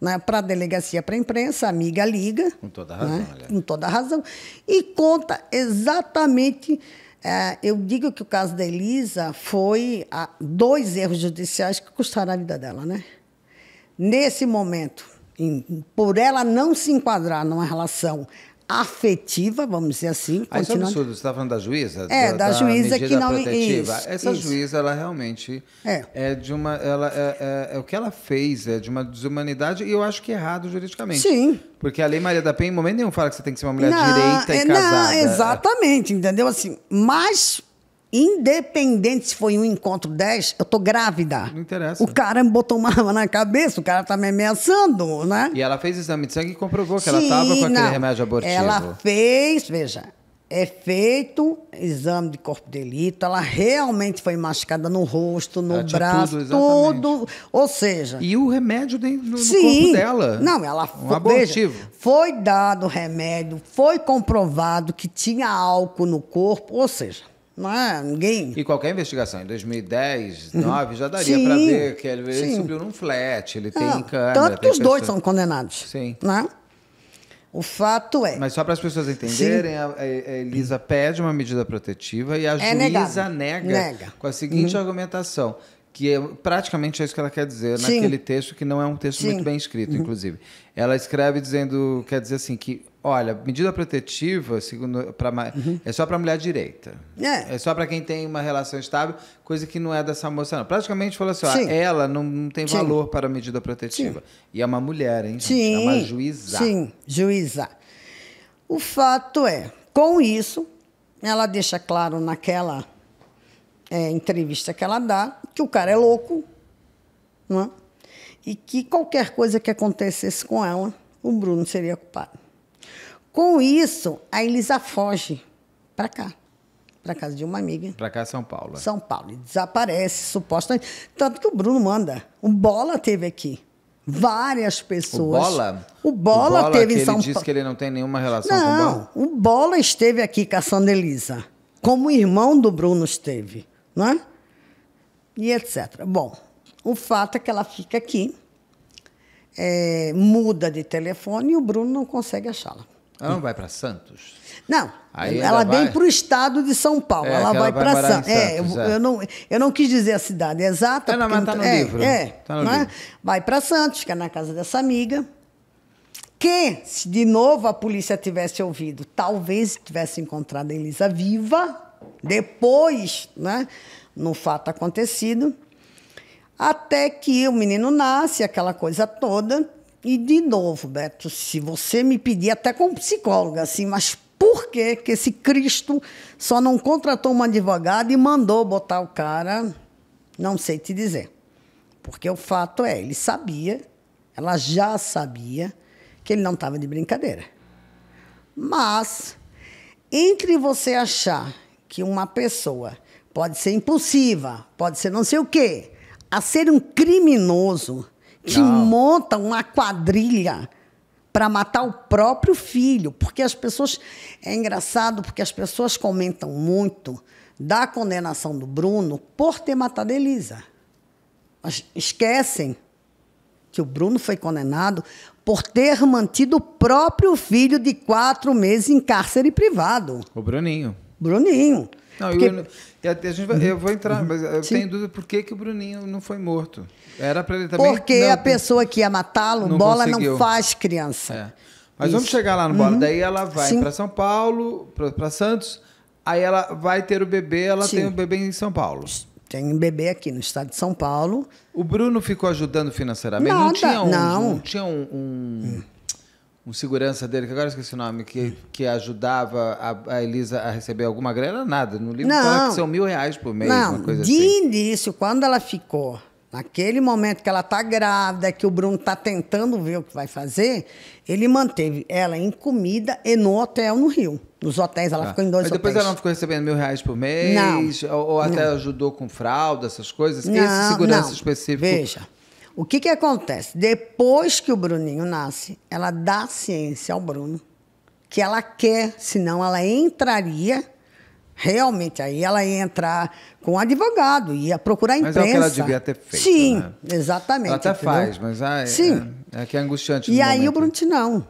né, para a delegacia, para a imprensa, amiga liga. Com toda razão, né, Com toda razão. E conta exatamente é, eu digo que o caso da Elisa foi a, ah, dois erros judiciais que custaram a vida dela, né? Nesse momento, em, por ela não se enquadrar numa relação afetiva, vamos dizer assim. Ah, isso é um absurdo, você está falando da juíza? É, da, da juíza que não... Protetiva. Isso, Essa isso. juíza, ela realmente é. é de uma... Ela, é, é, é, o que ela fez, é de uma desumanidade e eu acho que é errado juridicamente. Sim. Porque a Lei Maria da Penha, em momento nenhum, fala que você tem que ser uma mulher não, direita e é, não, casada. Não, exatamente, entendeu? Assim, mas Independente se foi um encontro 10, eu tô grávida. Não interessa. O cara me botou uma arma na cabeça, o cara tá me ameaçando, né? E ela fez exame de sangue e comprovou que Sim, ela tava com aquele remédio abortivo. Ela fez, veja, é feito exame de corpo de delito, ela realmente foi machucada no rosto, no braço, tudo, tudo, ou seja... E o remédio dentro, do corpo dela. Não, ela um foi, abortivo. Veja, foi dado o remédio, foi comprovado que tinha álcool no corpo, ou seja, não é? Ninguém. E qualquer investigação, em 2010, 2009, uhum. já daria para ver que ele, subiu num flat, ele é, tem ah, câmera. Tanto que os pessoa... dois são condenados. Sim. Né? O fato é. Mas só para as pessoas entenderem, a, a, Elisa pede uma medida protetiva e a é juíza nega, nega com a seguinte uhum. argumentação: que é praticamente é isso que ela quer dizer Sim. naquele texto, que não é um texto Sim. muito bem escrito, uhum. inclusive. Ela escreve dizendo, quer dizer assim, que, olha, medida protetiva segundo, para uhum. é só para mulher direita. É. é só para quem tem uma relação estável, coisa que não é dessa moça, não. Praticamente falou assim, ó, ela não, não tem Sim. valor para medida protetiva. E é uma mulher, hein, gente? Sim. É uma juíza. Sim, juíza. O fato é, com isso, ela deixa claro naquela é, entrevista que ela dá que o cara é louco, não é? e que qualquer coisa que acontecesse com ela, o Bruno seria culpado. Com isso, a Elisa foge para cá, para casa de uma amiga. Para cá, São Paulo. É. São Paulo. E desaparece, supostamente. Tanto que o Bruno manda. O Bola teve aqui. Várias pessoas. O Bola? O Bola, o Bola teve em São Paulo. Ele disse que ele não tem nenhuma relação não, com o Bola? Não, o Bola esteve aqui caçando Elisa. Como o irmão do Bruno esteve, não é? e etc. Bom, o fato é que ela fica aqui, é, muda de telefone e o Bruno não consegue achá-la. Ela ah, não vai para Santos? Não. Aí ela vem para o estado de São Paulo. É, ela vai, vai para San... É, Santos. É, eu, é. eu, não, eu não quis dizer a cidade exata. É, não, está no é, livro. É, tá no livro. Vai para Santos, fica na casa dessa amiga. Que, se de novo a polícia tivesse ouvido, talvez tivesse encontrado a Elisa viva depois, né? no fato acontecido. Até que o menino nasce, aquela coisa toda. E de novo, Beto, se você me pedir, até como psicóloga, assim, mas por que, que esse Cristo só não contratou uma advogada e mandou botar o cara? Não sei te dizer. Porque o fato é, ele sabia, ela já sabia, que ele não estava de brincadeira. Mas, entre você achar que uma pessoa pode ser impulsiva, pode ser não sei o quê. A ser um criminoso que não. monta uma quadrilha para matar o próprio filho, porque as pessoas é engraçado porque as pessoas comentam muito da condenação do Bruno por ter matado a Elisa. Mas esquecem que o Bruno foi condenado por ter mantido o próprio filho de quatro meses em cárcere privado. O Bruninho. Bruninho. Não, porque... eu, eu, eu, vou entrar, mas eu uhum. Sim. tenho dúvida por que, que o Bruninho não foi morto. Era para ele também. Porque não, a pessoa que ia matá-lo, bola conseguiu. não faz criança. É. Mas Isso. vamos chegar lá no bola. Uhum. Daí ela vai para São Paulo, para Santos. Aí ela vai ter o bebê, ela Sim. tem o um bebê em São Paulo. Tem um bebê aqui no estado de São Paulo. O Bruno ficou ajudando financeiramente? Nada. Não tinha um. Não, não tinha um, um hum um segurança dele, que agora esqueci o nome, que, que ajudava a, a Elisa a receber alguma grana, nada. No livro não, que são mil reais por mês, não, uma coisa de assim. De início, quando ela ficou, naquele momento que ela está grávida, que o Bruno está tentando ver o que vai fazer, ele manteve ela em comida e no hotel no Rio. Nos hotéis, ela ah. ficou em dois Mas depois hotéis. ela não ficou recebendo mil reais por mês? Não. Ou, ou até não. ajudou com fralda, essas coisas? Não, Esse segurança não. específico Veja. O que, que acontece? Depois que o Bruninho nasce, ela dá ciência ao Bruno que ela quer, senão ela entraria realmente aí ela ia entrar com um advogado, ia procurar a imprensa. Mas é o que ela devia ter feito. Sim, né? exatamente. Ela até entendeu? faz, mas ah, é, Sim. É, é, que é angustiante. E aí momento. o né? Bruno não.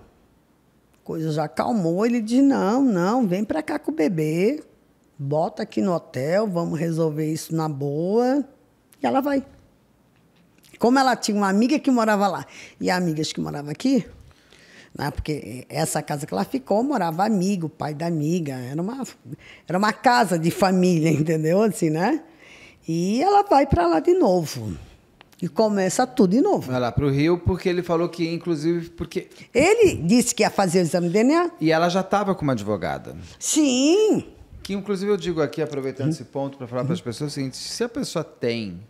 coisa já acalmou, ele diz, não, não, vem para cá com o bebê, bota aqui no hotel, vamos resolver isso na boa. E ela vai. Como ela tinha uma amiga que morava lá e amigas que moravam aqui, né? porque essa casa que ela ficou morava amigo, pai da amiga, era uma, era uma casa de família, entendeu? Assim, né? E ela vai para lá de novo. E começa tudo de novo. Vai lá para o Rio, porque ele falou que, inclusive, porque... Ele disse que ia fazer o exame de DNA. E ela já estava com uma advogada. Sim. Que, inclusive, eu digo aqui, aproveitando uhum. esse ponto, para falar para as uhum. pessoas é o seguinte, se a pessoa tem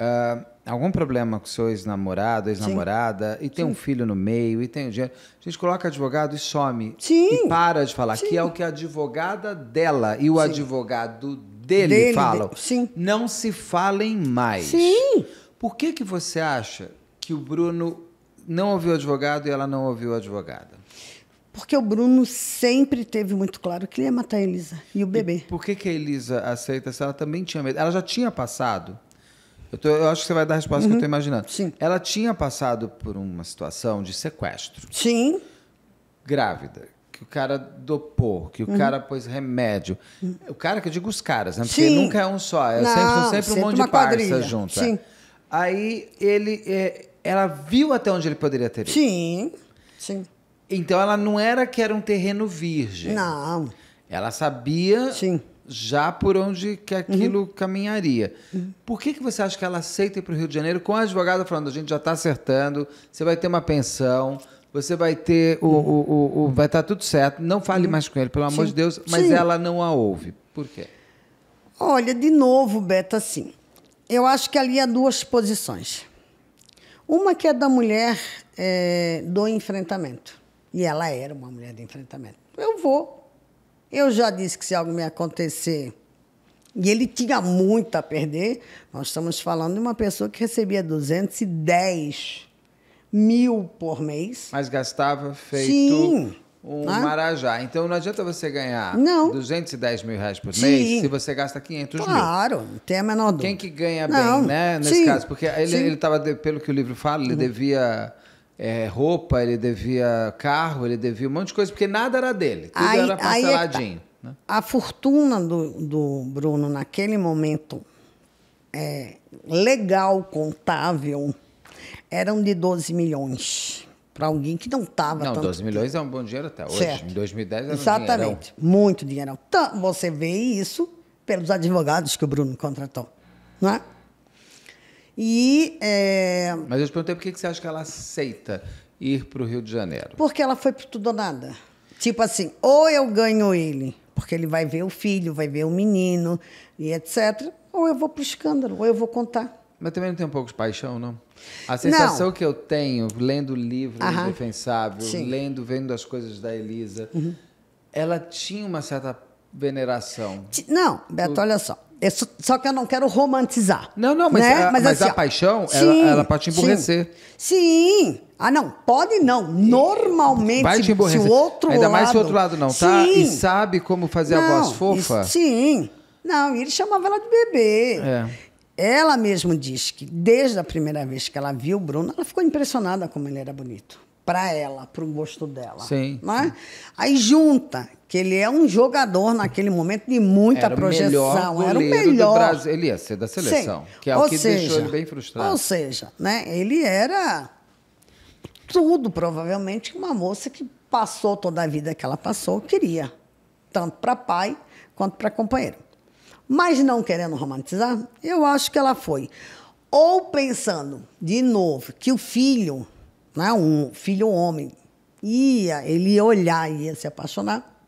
Uh, algum problema com seu ex-namorado, ex-namorada, e tem Sim. um filho no meio, e tem o dinheiro. A gente coloca advogado e some. Sim. E para de falar. Sim. Que é o que a advogada dela e o Sim. advogado dele, dele falam. De... Sim. Não se falem mais. Sim. Por que, que você acha que o Bruno não ouviu o advogado e ela não ouviu a advogada? Porque o Bruno sempre teve muito claro que ele ia matar a Elisa e o bebê. E por que, que a Elisa aceita se ela também tinha medo? Ela já tinha passado? Eu, tô, eu, acho que você vai dar a resposta uhum. que eu estou uhum. imaginando. Sim. Ela tinha passado por uma situação de sequestro. Sim. Grávida. Que o cara dopou, que uhum. o cara pôs remédio. Uhum. O cara que eu digo os caras, né? Porque Sim. nunca é um só. É Não, sempre, sempre, sempre um monte de parça junto. É. Sim. É. Aí ele. É, ela viu até onde ele poderia ter ido. Sim. Sim. Então ela não era que era um terreno virgem. Não. Ela sabia Sim já por onde que aquilo uhum. caminharia. Uhum. Por que, que você acha que ela aceita ir para o Rio de Janeiro com a advogada falando, a gente já está acertando, você vai ter uma pensão, você vai ter o, uhum. o, o, o vai estar tá tudo certo, não fale uhum. mais com ele, pelo amor Sim. de Deus, mas Sim. ela não a ouve. Por quê? Olha, de novo, Beto, assim, eu acho que ali há duas posições. Uma que é da mulher é, do enfrentamento. E ela era uma mulher de enfrentamento. Eu vou, eu já disse que se algo me acontecer. E ele tinha muito a perder. Nós estamos falando de uma pessoa que recebia 210 mil por mês. Mas gastava feito Sim. um ah? marajá. Então não adianta você ganhar não. 210 mil reais por Sim. mês se você gasta 500 claro, mil. Claro, tem a menor dúvida. Quem que ganha não. bem, né? Nesse Sim. caso, porque ele estava, pelo que o livro fala, ele devia é, roupa, ele devia carro, ele devia um monte de coisa, porque nada era dele, tudo aí, era é tá. parceladinho. né? A fortuna do, do, Bruno naquele momento é, legal, contável, eram de 12 milhões. Para alguém que não estava. Não, tanto 12 milhões tempo. é um bom dinheiro até hoje. Certo. Em 2010 era Exatamente. um Exatamente. Muito dinheiro. Então, tá, você vê isso pelos advogados que o Bruno contratou. Não é? E, é... Mas eu te perguntei por que você acha que ela aceita ir para o Rio de Janeiro? Porque ela foi tudo ou nada. Tipo assim, ou eu ganho ele, porque ele vai ver o filho, vai ver o menino e etc. Ou eu vou para o escândalo, ou eu vou contar. Mas também não tem um pouco de paixão, não? A sensação não. que eu tenho, lendo o livro Aham. Indefensável, Sim. lendo, vendo as coisas da Elisa, uhum. ela tinha uma certa veneração. Não, Beto, o... olha só. É só que eu não quero romantizar. Não, não, mas, né? a, mas, mas assim, a paixão, sim, ela, ela, pode te emburrecer. Sim. sim. Ah, não, pode não. Normalmente, Vai te se o outro Ainda lado... mais se o outro lado não, sim. tá? E sabe como fazer não, a voz fofa? Isso, sim. Não, ele chamava ela de bebê. É. Ela mesma diz que desde a primeira vez que ela viu o Bruno, ela ficou impressionada como ele era bonito para ela, para o gosto dela. Sim, né? sim, Aí junta que ele é um jogador naquele momento de muita era projeção, o era o melhor. Do Brasil. Ele ia ser da seleção, sim. que é ou o que seja, deixou ele bem frustrado. Ou seja, né? Ele era tudo provavelmente uma moça que passou toda a vida que ela passou queria, tanto para pai quanto para companheiro. Mas não querendo romantizar, eu acho que ela foi ou pensando de novo que o filho né, um filho homem, ia, ele ia olhar, ia se apaixonar.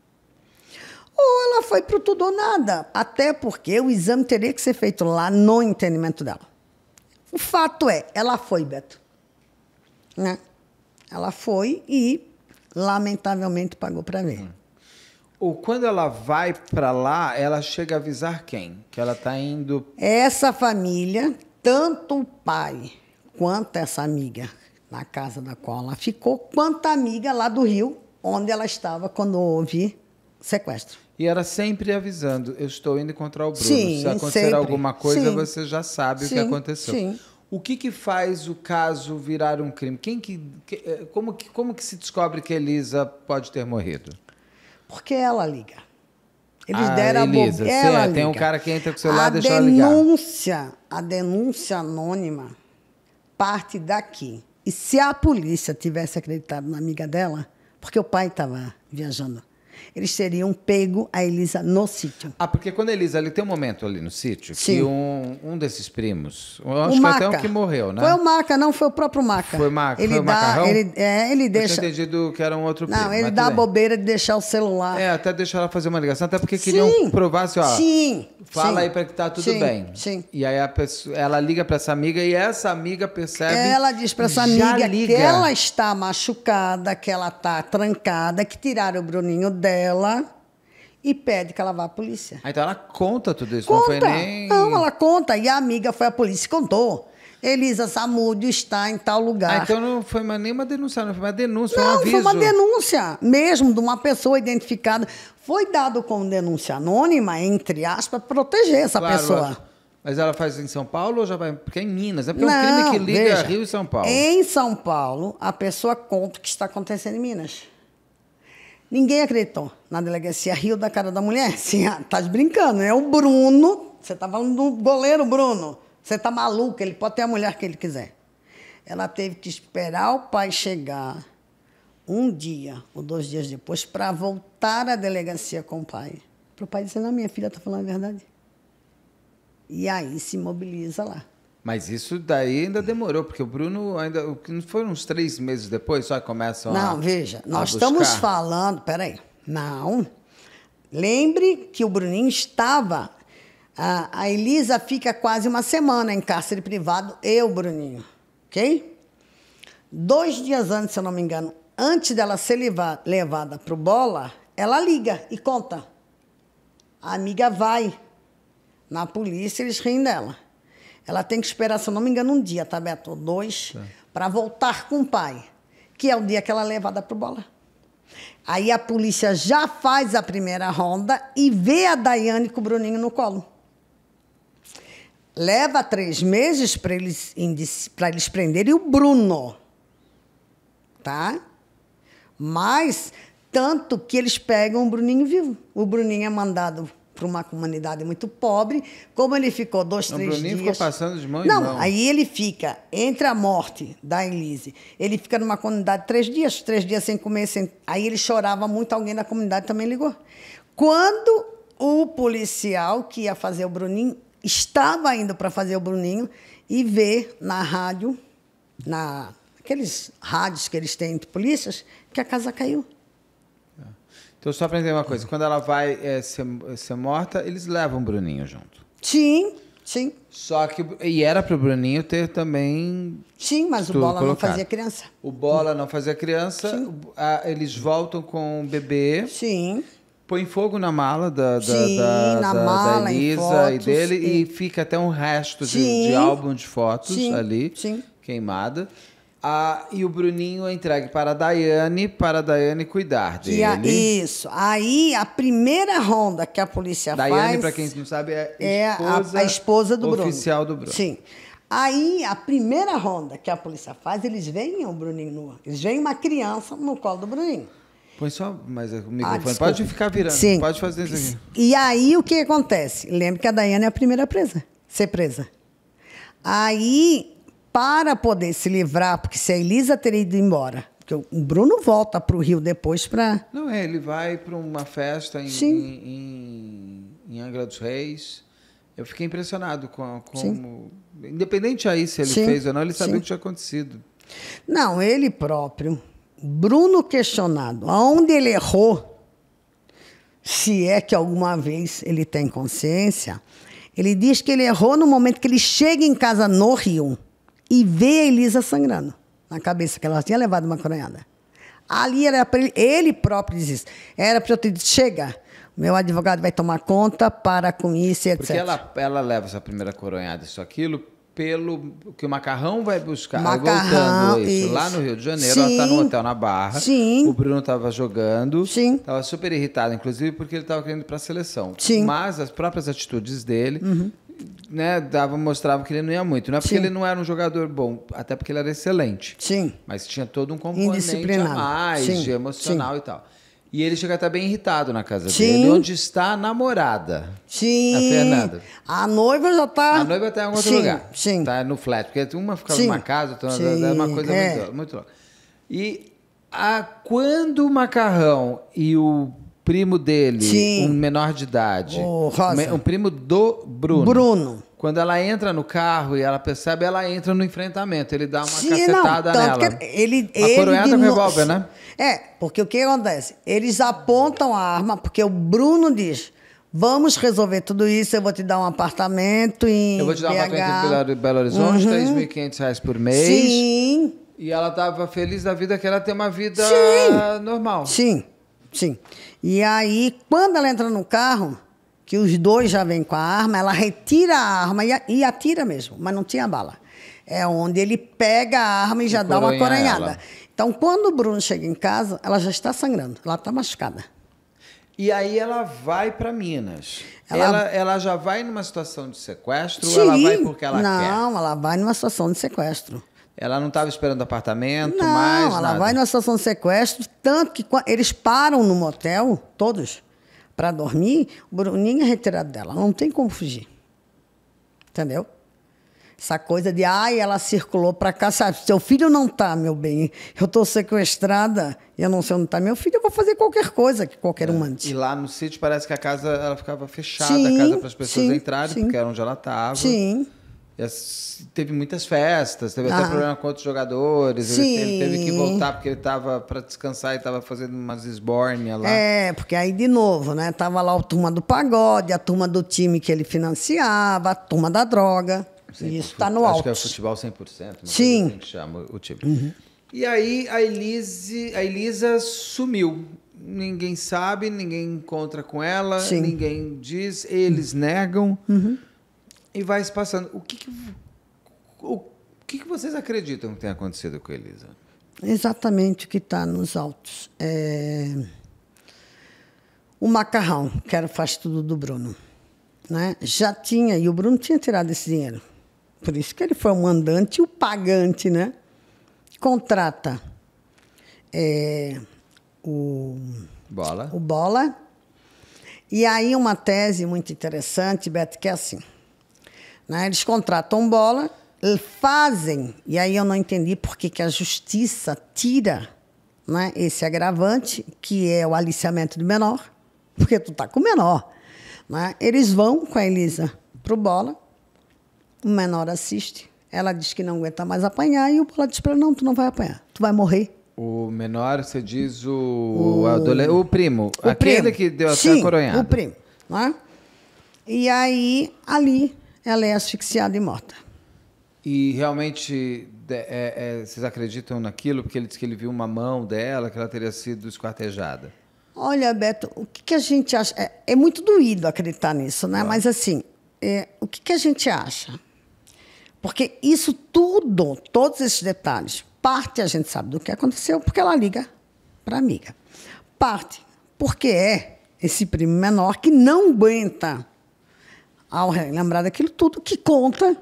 Ou ela foi para tudo ou nada, até porque o exame teria que ser feito lá no entendimento dela. O fato é, ela foi, Beto. Né? Ela foi e, lamentavelmente, pagou para ver. Hum. Ou quando ela vai para lá, ela chega a avisar quem? Que ela está indo. Essa família, tanto o pai quanto essa amiga na casa da qual ela ficou, quanto a amiga lá do Rio, onde ela estava quando houve sequestro. E era sempre avisando, eu estou indo encontrar o Bruno. Sim, Se acontecer sempre. alguma coisa, sim. você já sabe sim, o que aconteceu. Sim. O que, que faz o caso virar um crime? Quem que, que, eh, como que como que se descobre que Elisa pode ter morrido? Porque ela liga. Eles ah, a deram Elisa, a bobeira. Ela liga. É, tem um cara que entra com o celular e deixa ela ligar. A denúncia anônima parte daqui. E se a polícia tivesse acreditado na amiga dela, porque o pai estava viajando eles teriam pego a Elisa no sítio. Ah, porque quando a Elisa, ele tem um momento ali no sítio Sim. que um, um desses primos, acho o Maca. que até um que morreu, né? Foi o Maca, não, foi o próprio Maca. Foi, Maca, ele foi o dá, macarrão? Ele, é, ele deixa... Eu tinha entendido que era um outro primo. Não, ele dá a bobeira de deixar o celular. É, até deixar ela fazer uma ligação, até porque Sim. queriam provar se, assim, ó... Sim. Fala Sim. aí pra que tá tudo Sim. bem. Sim. E aí a pessoa, ela liga pra essa amiga e essa amiga percebe... É, ela diz pra essa amiga liga. que ela está machucada, que ela tá trancada, que tiraram o Bruninho dela e pede que ela vá à polícia. Ah, então ela conta tudo isso, conta. não foi nem... Não, ela conta. E a amiga foi à polícia e contou. Elisa Samúdio está em tal lugar. Ah, então não foi mais nenhuma denúncia, não foi uma denúncia, não, foi um aviso. Não, foi uma denúncia mesmo de uma pessoa identificada. Foi dado como denúncia anônima, entre aspas, para proteger essa claro, pessoa. Mas ela faz em São Paulo ou já vai? Porque é em Minas, é porque não, é um crime que liga veja, Rio e São Paulo. Em São Paulo, a pessoa conta o que está acontecendo em Minas. Ninguém acreditou. Na delegacia riu da cara da mulher. Assim, ah, tá brincando, é o Bruno. Você tá falando do goleiro Bruno. Você tá maluca, ele pode ter a mulher que ele quiser. Ela teve que esperar o pai chegar um dia ou dois dias depois para voltar à delegacia com o pai. Para o pai dizer: Não, minha filha está falando a verdade. E aí se mobiliza lá. Mas isso daí ainda demorou, porque o Bruno ainda. Não foram uns três meses depois só começam não, a. Não, veja, nós estamos falando. Peraí. Não. Lembre que o Bruninho estava. A, a Elisa fica quase uma semana em cárcere privado, eu, Bruninho. Ok? Dois dias antes, se eu não me engano, antes dela ser leva, levada para o bola, ela liga e conta. A amiga vai. Na polícia, eles riem dela. Ela tem que esperar, se eu não me engano, um dia, tá, Beto? Ou dois, é. Tá. para voltar com o pai, que é o dia que ela é levada para o bola. Aí a polícia já faz a primeira ronda e vê a Daiane com o Bruninho no colo. Leva três meses para eles, pra eles prenderem o Bruno. Tá? Mas, tanto que eles pegam o Bruninho vivo. O Bruninho é mandado para uma comunidade muito pobre. Como ele ficou dois, não, três Bruninho dias... ficou passando de mão em não, mão. Não, aí ele fica, entre a morte da Elise, ele fica numa comunidade três dias, três dias sem comer, sem... Aí ele chorava muito, alguém da comunidade também ligou. Quando o policial que ia fazer o Bruninho estava indo para fazer o Bruninho e vê na rádio, na aqueles rádios que eles têm entre polícias, que a casa caiu. Então, só para entender uma coisa, quando ela vai é, ser, ser, morta, eles levam o Bruninho junto. Sim, sim. Só que. E era para o Bruninho ter também. Sim, mas o Bola colocado. não fazia criança. O Bola não fazia criança, sim. eles voltam com o bebê. Sim. Põe fogo na mala da, da, sim, da, na da, mala, da Elisa fotos, e dele e... e... É. fica até um resto de, de álbum de fotos sim, ali, queimada. Sim. Ah, e o Bruninho é entregue para a Daiane, para a Daiane cuidar dele. A, isso. Aí a primeira ronda que a polícia Daiane, faz. Daiane, para quem não sabe, é, é esposa a, a, esposa do Bruno. Oficial do Bruno. Sim. Aí a primeira ronda que a polícia faz, eles veem o Bruninho no. Eles veem uma criança no colo do Bruninho. Põe só mais o ah, microfone. Ah, pode ficar virando. Sim. Pode fazer isso aqui. E aí o que acontece? Lembre que a Daiane é a primeira presa, ser presa. Aí para poder se livrar, porque se a Elisa teria ido embora, porque o Bruno volta para o Rio depois para. Não, é, ele vai para uma festa em, em, em, em, Angra dos Reis. Eu fiquei impressionado com como. independente aí se ele Sim. fez ou não, ele sabia o que tinha acontecido. Não, ele próprio. Bruno questionado. Aonde ele errou, se é que alguma vez ele tem consciência, ele diz que ele errou no momento que ele chega em casa no Rio e vê a Elisa sangrando na cabeça, que ela tinha levado uma coronhada. Ali era para ele, ele próprio diz isso. Era para eu ter dito, chega, meu advogado vai tomar conta, para com isso, etc. Porque ela, ela leva essa primeira coronhada, isso, aquilo, pelo que o macarrão vai buscar. Macarrão, voltando isso, isso. lá no Rio de Janeiro, tá Sim. ela está no hotel na Barra. Sim. O Bruno estava jogando. Sim. super irritado, inclusive, porque ele estava querendo ir para a seleção. Sim. Mas as próprias atitudes dele uhum né, dava, mostrava que ele não ia muito. Não é porque Sim. ele não era um jogador bom, até porque ele era excelente. Sim. Mas tinha todo um componente a mais, Sim. de emocional Sim. e tal. E ele chega até bem irritado na casa Sim. dele, onde está a namorada. Sim. A Fernanda. A noiva já está. A noiva está em algum outro Sim. lugar. Sim. Tá no flat, porque uma ficava Sim. numa casa, outra Sim. É uma coisa é. muito, muito louca. E a, quando o macarrão e o primo dele, Sim. um menor de idade. O Rosa. Um primo do Bruno. Bruno. Quando ela entra no carro e ela percebe, ela entra no enfrentamento. Ele dá uma Sim, cacetada não, nela. Que ele, uma ele coroada com revólver, né? É, porque o que acontece? Eles apontam a arma, porque o Bruno diz, vamos resolver tudo isso, eu vou te dar um apartamento em Eu vou te dar um BH. apartamento em Belo Horizonte, uhum. R$ 3.500 por mês. Sim. E ela estava feliz da vida, que ela tem uma vida Sim. normal. Sim. Sim. E aí, quando ela entra no carro, que os dois já vêm com a arma, ela retira a arma e atira mesmo, mas não tinha bala. É onde ele pega a arma e, e já dá uma coronhada. Ela. Então, quando o Bruno chega em casa, ela já está sangrando, ela está machucada. E aí ela vai para Minas. Ela... ela... Ela, já vai numa situação de sequestro? Sim. Ela vai porque ela não, quer? Não, ela vai numa situação de sequestro. Ela não estava esperando apartamento, não, mais ela nada. vai numa situação de sequestro, tanto que eles param no motel, todos, para dormir, o Bruninho é retirado dela, não tem como fugir. Entendeu? Essa coisa de, ai, ela circulou para cá, sabe? Seu filho não tá, meu bem. Eu tô sequestrada e eu não sei onde tá meu filho, eu vou fazer qualquer coisa que qualquer um é. mande. E lá no sítio parece que a casa ela ficava fechada, sim, a casa para as pessoas sim, entrarem, sim. porque era onde ela estava. Sim. É, teve muitas festas, teve ah. até problema com outros jogadores. Sim. Ele teve, que voltar porque ele estava para descansar e estava fazendo umas esbórnia lá. É, porque aí de novo, né? Tava lá a turma do pagode, a turma do time que ele financiava, a turma da droga. e isso está no alto. Acho que é futebol 100%. Sim. Assim que chama o time. Uhum. E aí a, Elise, a Elisa sumiu. Ninguém sabe, ninguém encontra com ela, Sim. ninguém diz, eles negam. Uhum. E vai se passando. O que, que o que, que vocês acreditam que tem acontecido com a Elisa? Exatamente o que está nos autos. É... O macarrão, que era faz tudo do Bruno. Né? Já tinha, e o Bruno tinha tirado esse dinheiro. Por isso que ele foi o mandante e o pagante, né? Contrata é... o. Bola. O Bola. E aí uma tese muito interessante, Beto, que é assim né? Eles contratam bola, fazem, e aí eu não entendi por que, a justiça tira né, esse agravante, que é o aliciamento do menor, porque tu tá com o menor. Né? Eles vão com a Elisa pro bola, o menor assiste, ela diz que não aguenta mais apanhar, e o bola diz para ela, não, tu não vai apanhar, tu vai morrer. O menor, você diz o, o, o primo, o aquele primo. que deu até Sim, a Sim, o primo. Né? E aí, ali, ela é asfixiada e morta. E realmente é, é, vocês acreditam naquilo? Porque ele disse que ele viu uma mão dela, que ela teria sido esquartejada. Olha, Beto, o que, que a gente acha? É, é, muito doído acreditar nisso, né? Mas assim, é, o que, que a gente acha? Porque isso tudo, todos esses detalhes, parte a gente sabe do que aconteceu porque ela liga para a amiga. Parte porque é esse primo menor que não aguenta ao lembrar daquilo tudo, que conta,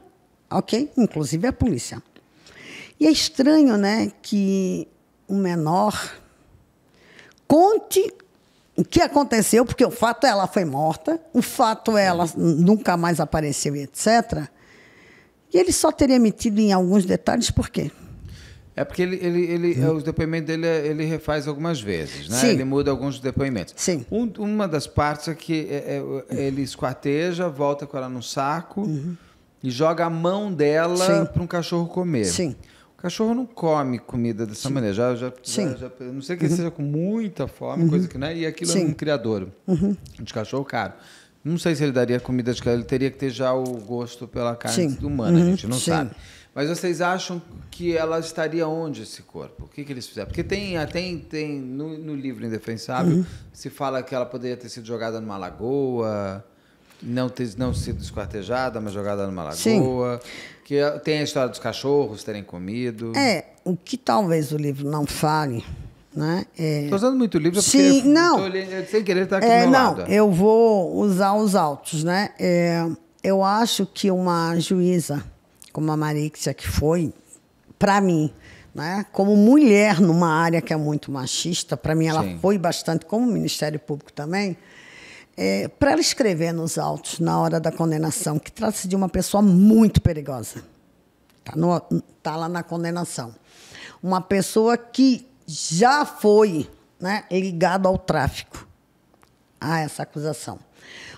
ok? Inclusive a polícia. E é estranho, né, que o menor conte o que aconteceu, porque o fato é ela foi morta, o fato é ela nunca mais apareceu, etc. E ele só teria metido em alguns detalhes, por quê? É porque ele, ele, ele, hum? os depoimentos dele ele refaz algumas vezes, né? Sim. Ele muda alguns depoimentos. Sim. Um, uma das partes é que é, é, ele esquarteja, volta com ela no saco uhum. e joga a mão dela para um cachorro comer. Sim. O cachorro não come comida dessa Sim. maneira. Já, já, Sim. Já, já, não sei que uhum. seja com muita fome, uhum. coisa que não é. E aquilo é Sim. é um criador uhum. de cachorro caro. Não sei se ele daria comida de cachorro. Ele teria que ter já o gosto pela carne humana, a gente não uhum. sabe. Mas vocês acham que ela estaria onde esse corpo? O que, que eles fizeram? Porque tem, até ah, tem no, no livro Indefensável uhum. se fala que ela poderia ter sido jogada numa lagoa, não ter não sido esquartejada, mas jogada numa lagoa. Sim. Que ah, tem a história dos cachorros terem comido. É, o que talvez o livro não fale. Estou né? é... usando muito livro é porque Sim, não. tô, sem querer estar tá aqui é, do meu não, lado. Eu vou usar os autos, né? É, eu acho que uma juíza como a Marixia, que foi, para mim, né, como mulher numa área que é muito machista, para mim ela Sim. foi bastante, como o Ministério Público também, é, para ela escrever nos autos na hora da condenação que trata-se de uma pessoa muito perigosa. Está tá lá na condenação. Uma pessoa que já foi né, ligada ao tráfico. a ah, essa acusação.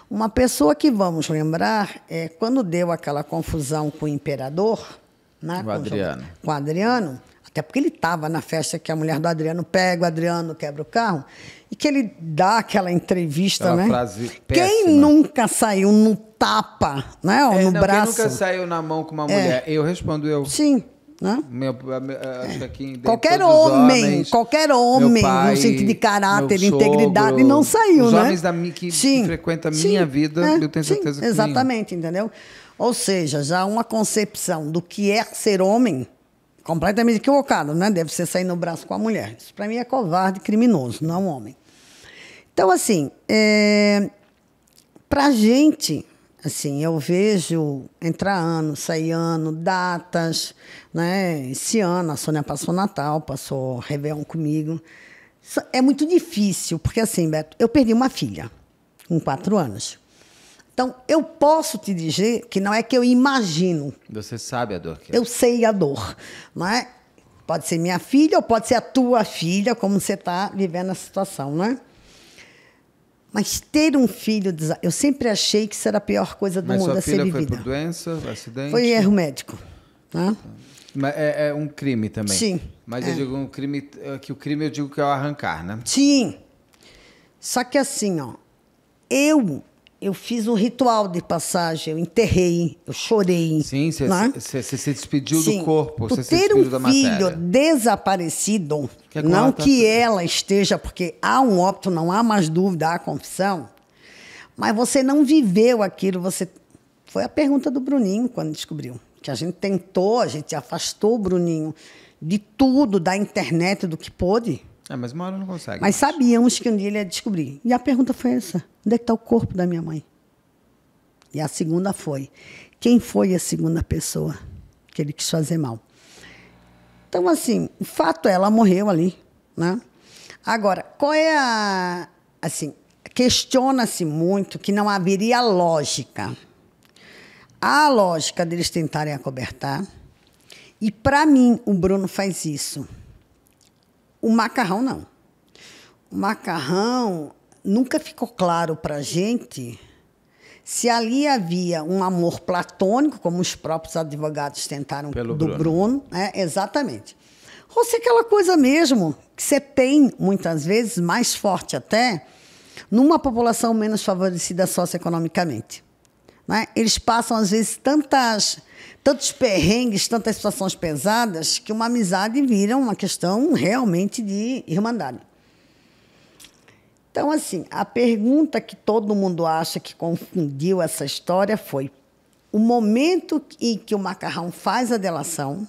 Uma pessoa que vamos lembrar, é, quando deu aquela confusão com o imperador, né, com, Adriano. com o Adriano, até porque ele estava na festa que a mulher do Adriano pega o Adriano, quebra o carro, e que ele dá aquela entrevista, aquela é né? Frase Quem nunca saiu no tapa, né? Ou é, no não, braço. Quem nunca saiu na mão com uma é. mulher? É. Eu respondo eu. Sim. Meu, meu, qualquer homem, homens, qualquer homem, pai, no sentido de caráter, sogro, integridade, não saiu, os né? Os homens da que, sim, que frequentam a minha sim, vida, é, eu tenho sim, certeza que Exatamente, nenhum. entendeu? Ou seja, já uma concepção do que é ser homem completamente equivocado, né? Deve ser sair no braço com a mulher. Isso para mim é covarde, criminoso, não homem. Então, assim, é, para gente, Assim, eu vejo entrar ano, sair ano, datas, né? Esse ano a Sônia passou Natal, passou Réveillon comigo. É muito difícil, porque assim, Beto, eu perdi uma filha com quatro anos. Então, eu posso te dizer que não é que eu imagino. Você sabe a dor que é. Eu sei a dor, não é? Pode ser minha filha ou pode ser a tua filha, como você está vivendo a situação, né? Mas ter um filho, eu sempre achei que isso era a pior coisa do Mas mundo a é ser vivida. Mas foi por doença, acidente? Foi erro médico. Né? Mas é, é, um crime também. Sim. Mas é. eu digo um crime é, que o crime eu digo que é o arrancar, né? Sim. Só que assim, ó, eu eu fiz um ritual de passagem, eu enterrei, eu chorei. Sim, você né? se despediu Sim, do corpo, você se despediu um da matéria. ter um filho desaparecido, que é não tá que tá... ela esteja, porque há um óbito, não há mais dúvida, há confissão, mas você não viveu aquilo, você... Foi a pergunta do Bruninho quando descobriu, que a gente tentou, a gente afastou o Bruninho de tudo, da internet, do que pôde, é, mas uma hora não consegue. Mas sabíamos que um dia ele ia descobrir. E a pergunta foi essa: onde é que está o corpo da minha mãe? E a segunda foi: quem foi a segunda pessoa que ele quis fazer mal? Então, assim, o fato é, ela morreu ali, né? Agora, qual é a. Assim, questiona-se muito que não haveria lógica. A lógica deles tentarem acobertar. E, para mim, o Bruno faz isso. O macarrão, não. O macarrão nunca ficou claro para a gente se ali havia um amor platônico, como os próprios advogados tentaram Pelo do Bruno, Bruno né? exatamente. Ou se aquela coisa mesmo que você tem, muitas vezes, mais forte até, numa população menos favorecida socioeconomicamente. Né? Eles passam, às vezes, tantas tantos perrengues, tantas situações pesadas, que uma amizade vira uma questão realmente de irmandade. Então, assim, a pergunta que todo mundo acha que confundiu essa história foi o momento em que o macarrão faz a delação.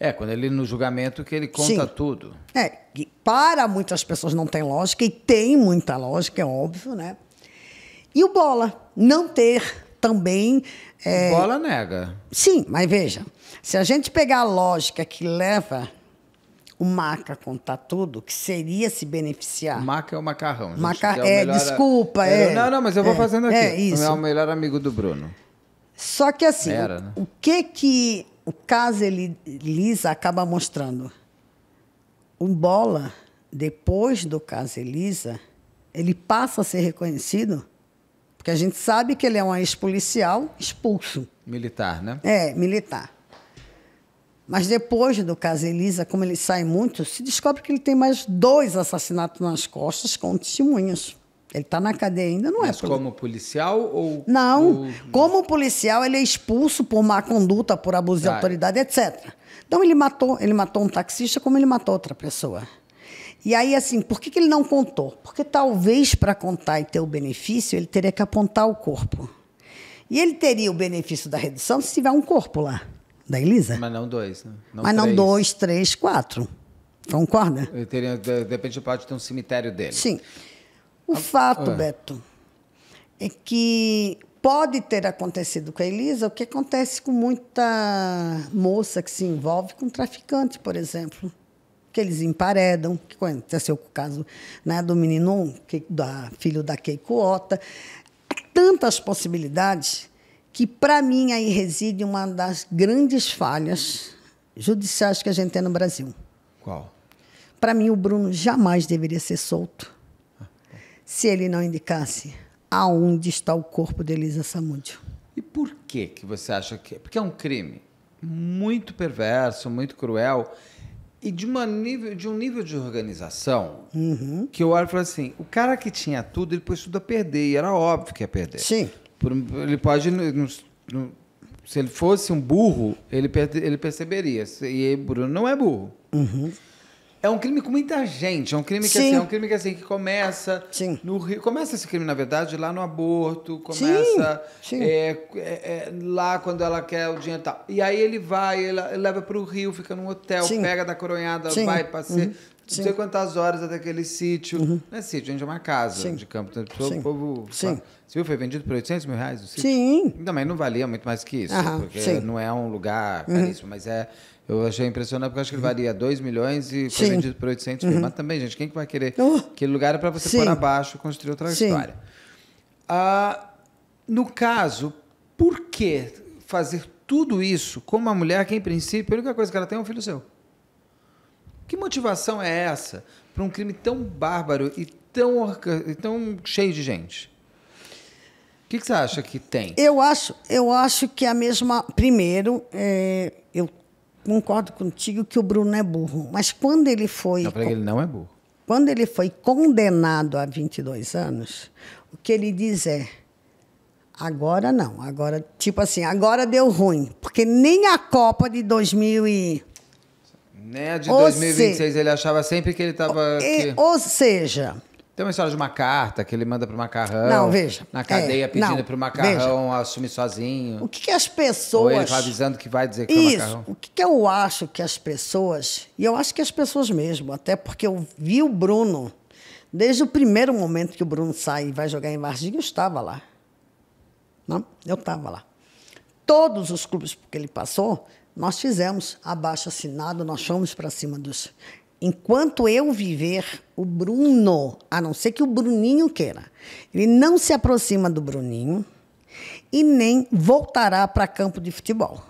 É, quando ele no julgamento que ele conta Sim. tudo. É, que para muitas pessoas não tem lógica, e tem muita lógica, é óbvio, né? E o Bola não ter também é, Bola nega. Sim, mas veja, se a gente pegar a lógica que leva o maca contar tudo, que seria se beneficiar. Maca é o macarrão. Gente, maca é, é, melhor, desculpa. É, é, não, não, mas eu vou é, fazendo é aqui. É, isso. é o melhor amigo do Bruno. Só que assim, Era, né? o que que o caso ele, acaba mostrando? O Bola, depois do caso Elisa, ele passa a ser reconhecido porque a gente sabe que ele é um ex-policial expulso. Militar, né? É, militar. Mas depois do caso Elisa, como ele sai muito, se descobre que ele tem mais dois assassinatos nas costas com testemunhas. Ele está na cadeia ainda, não Mas é? Mas como policial ou. Não, ou... como policial, ele é expulso por má conduta, por abuso tá. de autoridade, etc. Então ele matou, ele matou um taxista como ele matou outra pessoa. E aí, assim, por que, que ele não contou? Porque talvez para contar e ter o benefício, ele teria que apontar o corpo. E ele teria o benefício da redução se tiver um corpo lá, da Elisa. Mas não dois, né? Não Mas três. não dois, três, quatro. Concorda? Ele teria, de repente pode ter um cemitério dele. Sim. O fato, ah. Beto, é que pode ter acontecido com a Elisa o que acontece com muita moça que se envolve com traficante, por exemplo que eles emparedam, que aconteceu com o caso né, do menino, que, da, filho da Keiko Ota. Há tantas possibilidades que, para mim, aí reside uma das grandes falhas judiciais que a gente tem no Brasil. Qual? Para mim, o Bruno jamais deveria ser solto se ele não indicasse aonde está o corpo de Elisa Samúdio. E por que, que você acha que... É? Porque é um crime muito perverso, muito cruel e de, uma nível, de um nível de organização uhum. que eu olho e falo assim: o cara que tinha tudo, ele pôs tudo a perder, e era óbvio que ia perder. Sim. Por, ele pode. No, no, se ele fosse um burro, ele, ele perceberia. E Bruno não é burro. Uhum. É um crime com muita gente. É um crime que, assim, é um crime que, assim, que começa Sim. no Rio. Começa esse crime, na verdade, lá no aborto. Começa Sim. Sim. É, é, é, lá quando ela quer o dinheiro e tal. E aí ele vai, ele, ele leva para o Rio, fica num hotel, pega da coronhada, vai, passeia. Uhum. Sim. Não sei quantas horas até aquele sítio. Uhum. Não é sítio, gente, é uma casa Sim. de campo. Então, Sim. O povo. Sim. Você viu, foi vendido por 800 mil reais o sítio? Sim. Também não valia muito mais que isso, Aham. porque Sim. não é um lugar uhum. caríssimo, uhum. mas é. Eu achei impressionante porque acho que ele valia 2 milhões e foi vendido por 800 mil. Uhum. Mas também, gente, quem que vai querer? Uh. Aquele lugar é para você pôr abaixo e construir outra história. Ah, no caso, por que fazer tudo isso com uma mulher que, em princípio, a única coisa que ela tem é um filho seu? Que motivação é essa para um crime tão bárbaro e tão, orca... tão cheio de gente? O que, que, você acha que tem? Eu acho, eu acho que é a mesma. Primeiro, é, eu concordo contigo que o Bruno é burro, mas quando ele foi. Não, para ele não é burro. Quando ele foi condenado a 22 anos, o que ele diz é. Agora não, agora, tipo assim, agora deu ruim, porque nem a Copa de 2000 e né? A de ou 2026 se... ele achava sempre que ele estava. Ou seja. Tem uma história de uma carta que ele manda para o macarrão. Não, veja. Na cadeia é, pedindo para o macarrão veja, assumir sozinho. O que, que as pessoas. Ou ele avisando que vai dizer que Isso, é o macarrão. O que, que eu acho que as pessoas. E eu acho que as pessoas mesmo, até porque eu vi o Bruno. Desde o primeiro momento que o Bruno sai e vai jogar em Varginha, eu estava lá. Não, eu estava lá. Todos os clubes que ele passou, nós fizemos abaixo assinado, nós fomos para cima dos. Enquanto eu viver, o Bruno, a não ser que o Bruninho queira, ele não se aproxima do Bruninho e nem voltará para campo de futebol.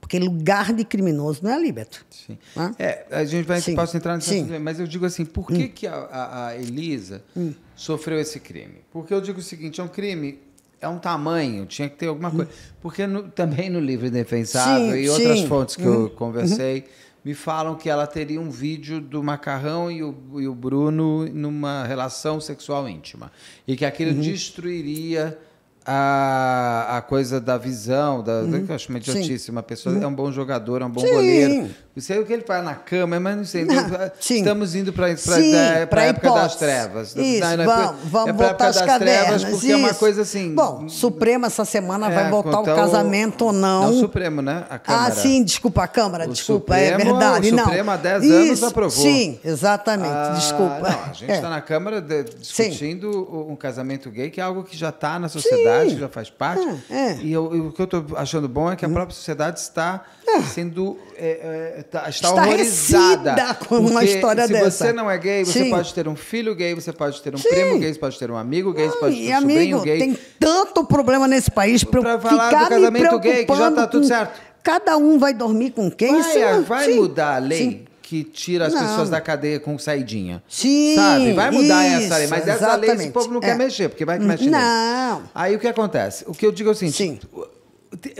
Porque lugar de criminoso não é liberto. Sim. Né? É, a gente vai Sim. posso entrar nesse assunto, mas eu digo assim, por que, hum. que a, a, a Elisa hum. sofreu esse crime? Porque eu digo o seguinte, é um crime é um tamanho, tinha que ter alguma coisa. Porque no, também no Livro Indefensável sim, e outras sim. fontes que uhum. eu conversei, uhum. me falam que ela teria um vídeo do Macarrão e o, e o Bruno numa relação sexual íntima. E que aquilo uhum. destruiria a, a coisa da visão, da, uhum. que eu acho uma idiotice. Uma pessoa uhum. é um bom jogador, é um bom Sim. goleiro. Não sei o que ele faz na cama, mas não sei. Ah, estamos indo para a época das trevas. Isso, não, não, é vamos, vamos é voltar às Trevas, porque Isso. é uma coisa assim... Bom, hum, Suprema essa semana é, vai voltar o casamento ou não. Não, o Supremo, né? A ah, Câmara. Ah, sim, desculpa, a Câmara, o desculpa, é Supremo, é verdade. O Supremo não. há 10 anos aprovou. Sim, exatamente, ah, desculpa. Não, a gente está é. Tá na Câmara de, discutindo sim. um casamento gay, que é algo que já está na sociedade. Sim sociedade, já faz parte. É, é. E, eu, e, o que eu estou achando bom é que a hum. própria sociedade está é. sendo. É, é, tá, está, está horrorizada. com uma história se dessa. Se você não é gay, você Sim. pode ter um filho gay, você pode ter um Sim. primo gay, você pode ter um amigo gay, não, você pode ter um sobrinho amigo, gay. Tem tanto problema nesse país para eu falar ficar do casamento gay, que já está tudo certo. Cada um vai dormir com quem? Vai, é vai mudar a lei. Sim que tira as não. pessoas da cadeia com saidinha. Sim. Sabe? Vai mudar isso, essa lei. Mas exatamente. essa lei esse povo não é. quer mexer, porque vai que mexe Não. Nele. Aí o que acontece? O que eu digo é o seguinte. Sim.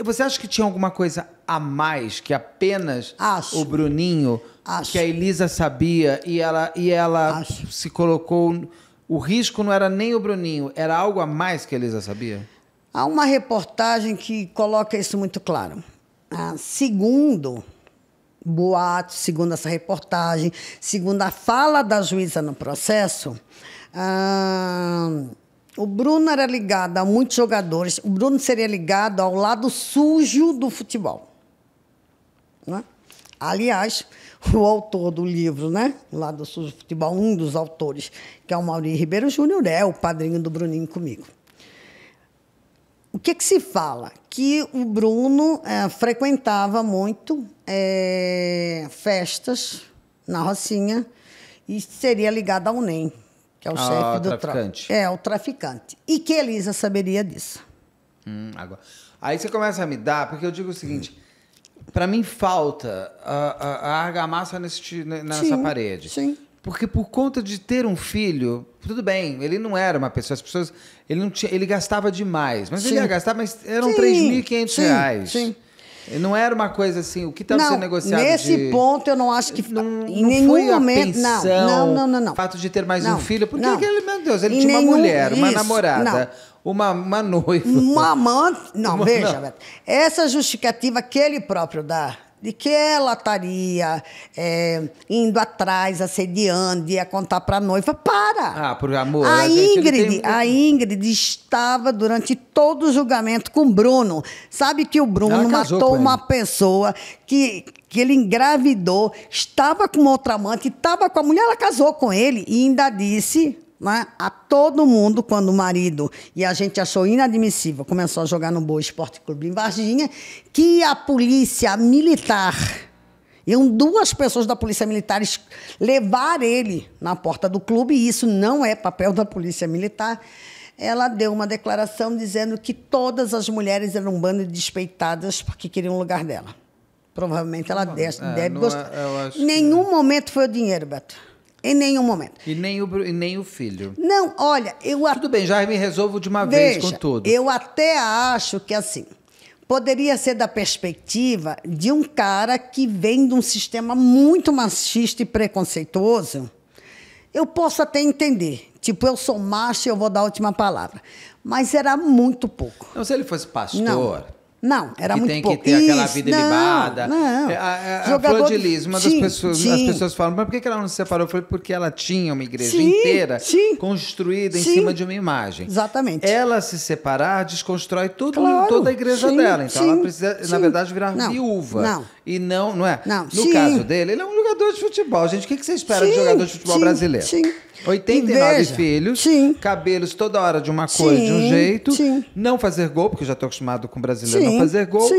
Você acha que tinha alguma coisa a mais que apenas Acho. o Bruninho, Acho. que a Elisa sabia e ela, e ela se colocou. O risco não era nem o Bruninho, era algo a mais que a Elisa sabia? Há uma reportagem que coloca isso muito claro. Ah, segundo boatos, segundo essa reportagem, segundo a fala da juíza no processo, ah, o Bruno era ligado a muitos jogadores. O Bruno seria ligado ao lado sujo do futebol. Né? Aliás, o autor do livro, né? O Lado Sujo do Futebol, um dos autores, que é o Maurício Ribeiro Júnior, é o padrinho do Bruninho comigo. O que, que se fala? Que o Bruno é, frequentava muito é, festas na Rocinha e seria ligada ao NEM, que é o ah, chefe do traficante. Tra... É, o traficante. E que Elisa saberia disso. Hum, agora. Aí você começa a me dar, porque eu digo o seguinte. Hum. Para mim falta a, a, a argamassa nesse, nessa sim, parede. Sim. Porque por conta de ter um filho, tudo bem, ele não era uma pessoa, as pessoas, ele não tinha, ele gastava demais, mas sim. ele ia gastar, mas eram sim, 3.500 reais. Sim. Não era uma coisa assim, o que estava sendo negociado? Nesse de... ponto, eu não acho que. Não, não em nenhum foi momento. Pensão, não, não, não, não, não. O fato de ter mais não, um filho, porque não. ele, meu Deus, ele em tinha nenhum, uma mulher, isso, uma namorada. Uma, uma noiva. Uma amante. Não, uma, veja, essa justificativa que ele próprio dá de que ela estaria é, indo atrás, assediando, ia contar para a noiva. Para! Ah, por amor. A, né, Ingrid, tem... a Ingrid estava durante todo o julgamento com o Bruno. Sabe que o Bruno matou uma pessoa que que ele engravidou, estava com outra amante, estava com a mulher, ela casou com ele e ainda disse né? a todo mundo, quando o marido, e a gente achou inadmissível, começou a jogar no Boa Esporte Clube em Varginha, que a polícia militar, iam duas pessoas da polícia militar levar ele na porta do clube, e isso não é papel da polícia militar, ela deu uma declaração dizendo que todas as mulheres eram um bando de despeitadas porque queriam o lugar dela. Provavelmente ela deve, é, deve gostar. É, Nenhum que... É. momento foi o dinheiro, Beto. Em nenhum momento. E nem o, e nem o filho. Não, olha, eu. Tudo bem, já me resolvo de uma Veja, vez com tudo. Eu até acho que assim. Poderia ser da perspectiva de um cara que vem de um sistema muito machista e preconceituoso. Eu posso até entender. Tipo, eu sou macho e eu vou dar a última palavra. Mas era muito pouco. Não, se ele fosse pastor, Não. Não, era que muito tem pouco. que ter aquela vida não, libada. Não. a, é, é, é, a, Jogador, a Flor de Lis, uma das pessoas, sim. as pessoas falam, mas por que ela não se separou? Foi porque ela tinha uma igreja sim, inteira construída em cima de uma imagem. Exatamente. Ela se separar desconstrói tudo, claro, toda a igreja dela. Então ela precisa, na verdade, virar não, viúva. Não. E não, não é? Não, no caso dele, ele é um jogador de futebol. Gente, o que você espera de jogador de futebol brasileiro? Sim. 89 veja, filhos, sim. cabelos toda hora de uma cor, sim, de um jeito. Sim. Não fazer gol, porque eu já estou acostumado com o brasileiro não fazer gol.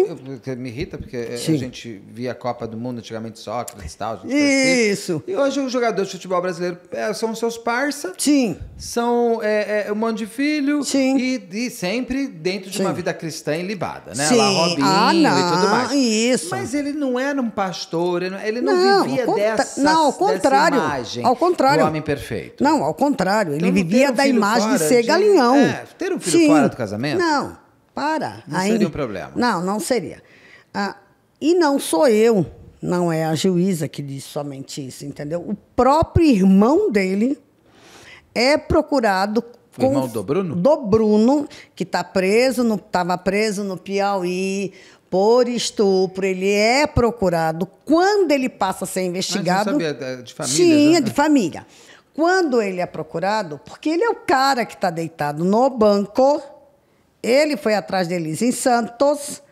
Eu, me irrita, porque é, a gente via a Copa do Mundo antigamente Sócrates e tal. Assim. Isso. E hoje os jogadores de futebol brasileiro é, são seus parça. Sim. São é, é, um monte de filho. Sim. E, e sempre dentro de uma vida cristã e libada né? Sim. Lá Robinho ah, e tudo mais. Isso. Mas ele não era um pastor, ele não, ele não, vivia dessa, não, ao contrário, imagem ao contrário. do homem perfeito. Não, ao contrário. Ele então, vivia um da imagem de ser de... galinhão. É, ter um filho Sim. fora do casamento? Não, para. Não Aí... seria um problema. Não, não seria. Ah, e não sou eu, não é a juíza que diz somente isso, entendeu? O próprio irmão dele é procurado com, o irmão do Bruno? Do Bruno, que está preso, estava preso no Piauí por estupro. Ele é procurado quando ele passa a ser ah, investigado. Mas sabia é, de família. Sim, né? é de família. Quando ele é procurado, porque ele é o cara que está deitado no banco, ele foi atrás de Elisa em Santos.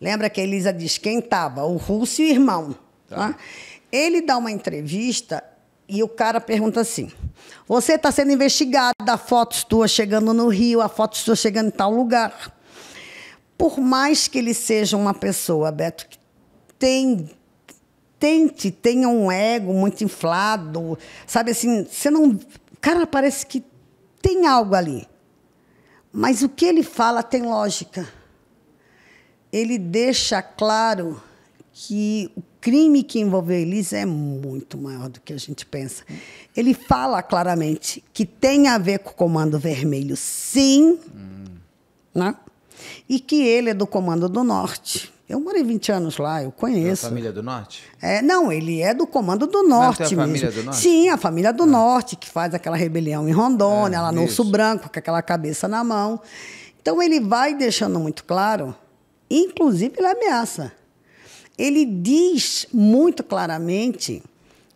Lembra que a Elisa diz quem estava? O Russo e o irmão. Tá. Tá? Ele dá uma entrevista e o cara pergunta assim: Você está sendo investigado, a fotos sua chegando no Rio, a fotos sua chegando em tal lugar. Por mais que ele seja uma pessoa, Beto, que tem tente, tenha um ego muito inflado, sabe assim, você não. Cara, parece que tem algo ali. Mas o que ele fala tem lógica. Ele deixa claro que o crime que envolveu Elisa é muito maior do que a gente pensa. Ele fala claramente que tem a ver com o Comando Vermelho, sim, hum. né? e que ele é do Comando do Norte. Eu morei 20 anos lá, eu conheço. a família do Norte? É, não, ele é do Comando do Norte Mas é a família Do norte? Sim, a família do ah. Norte, que faz aquela rebelião em Rondônia, é, lá no Osso Branco, com aquela cabeça na mão. Então ele vai deixando muito claro, inclusive ele ameaça. Ele diz muito claramente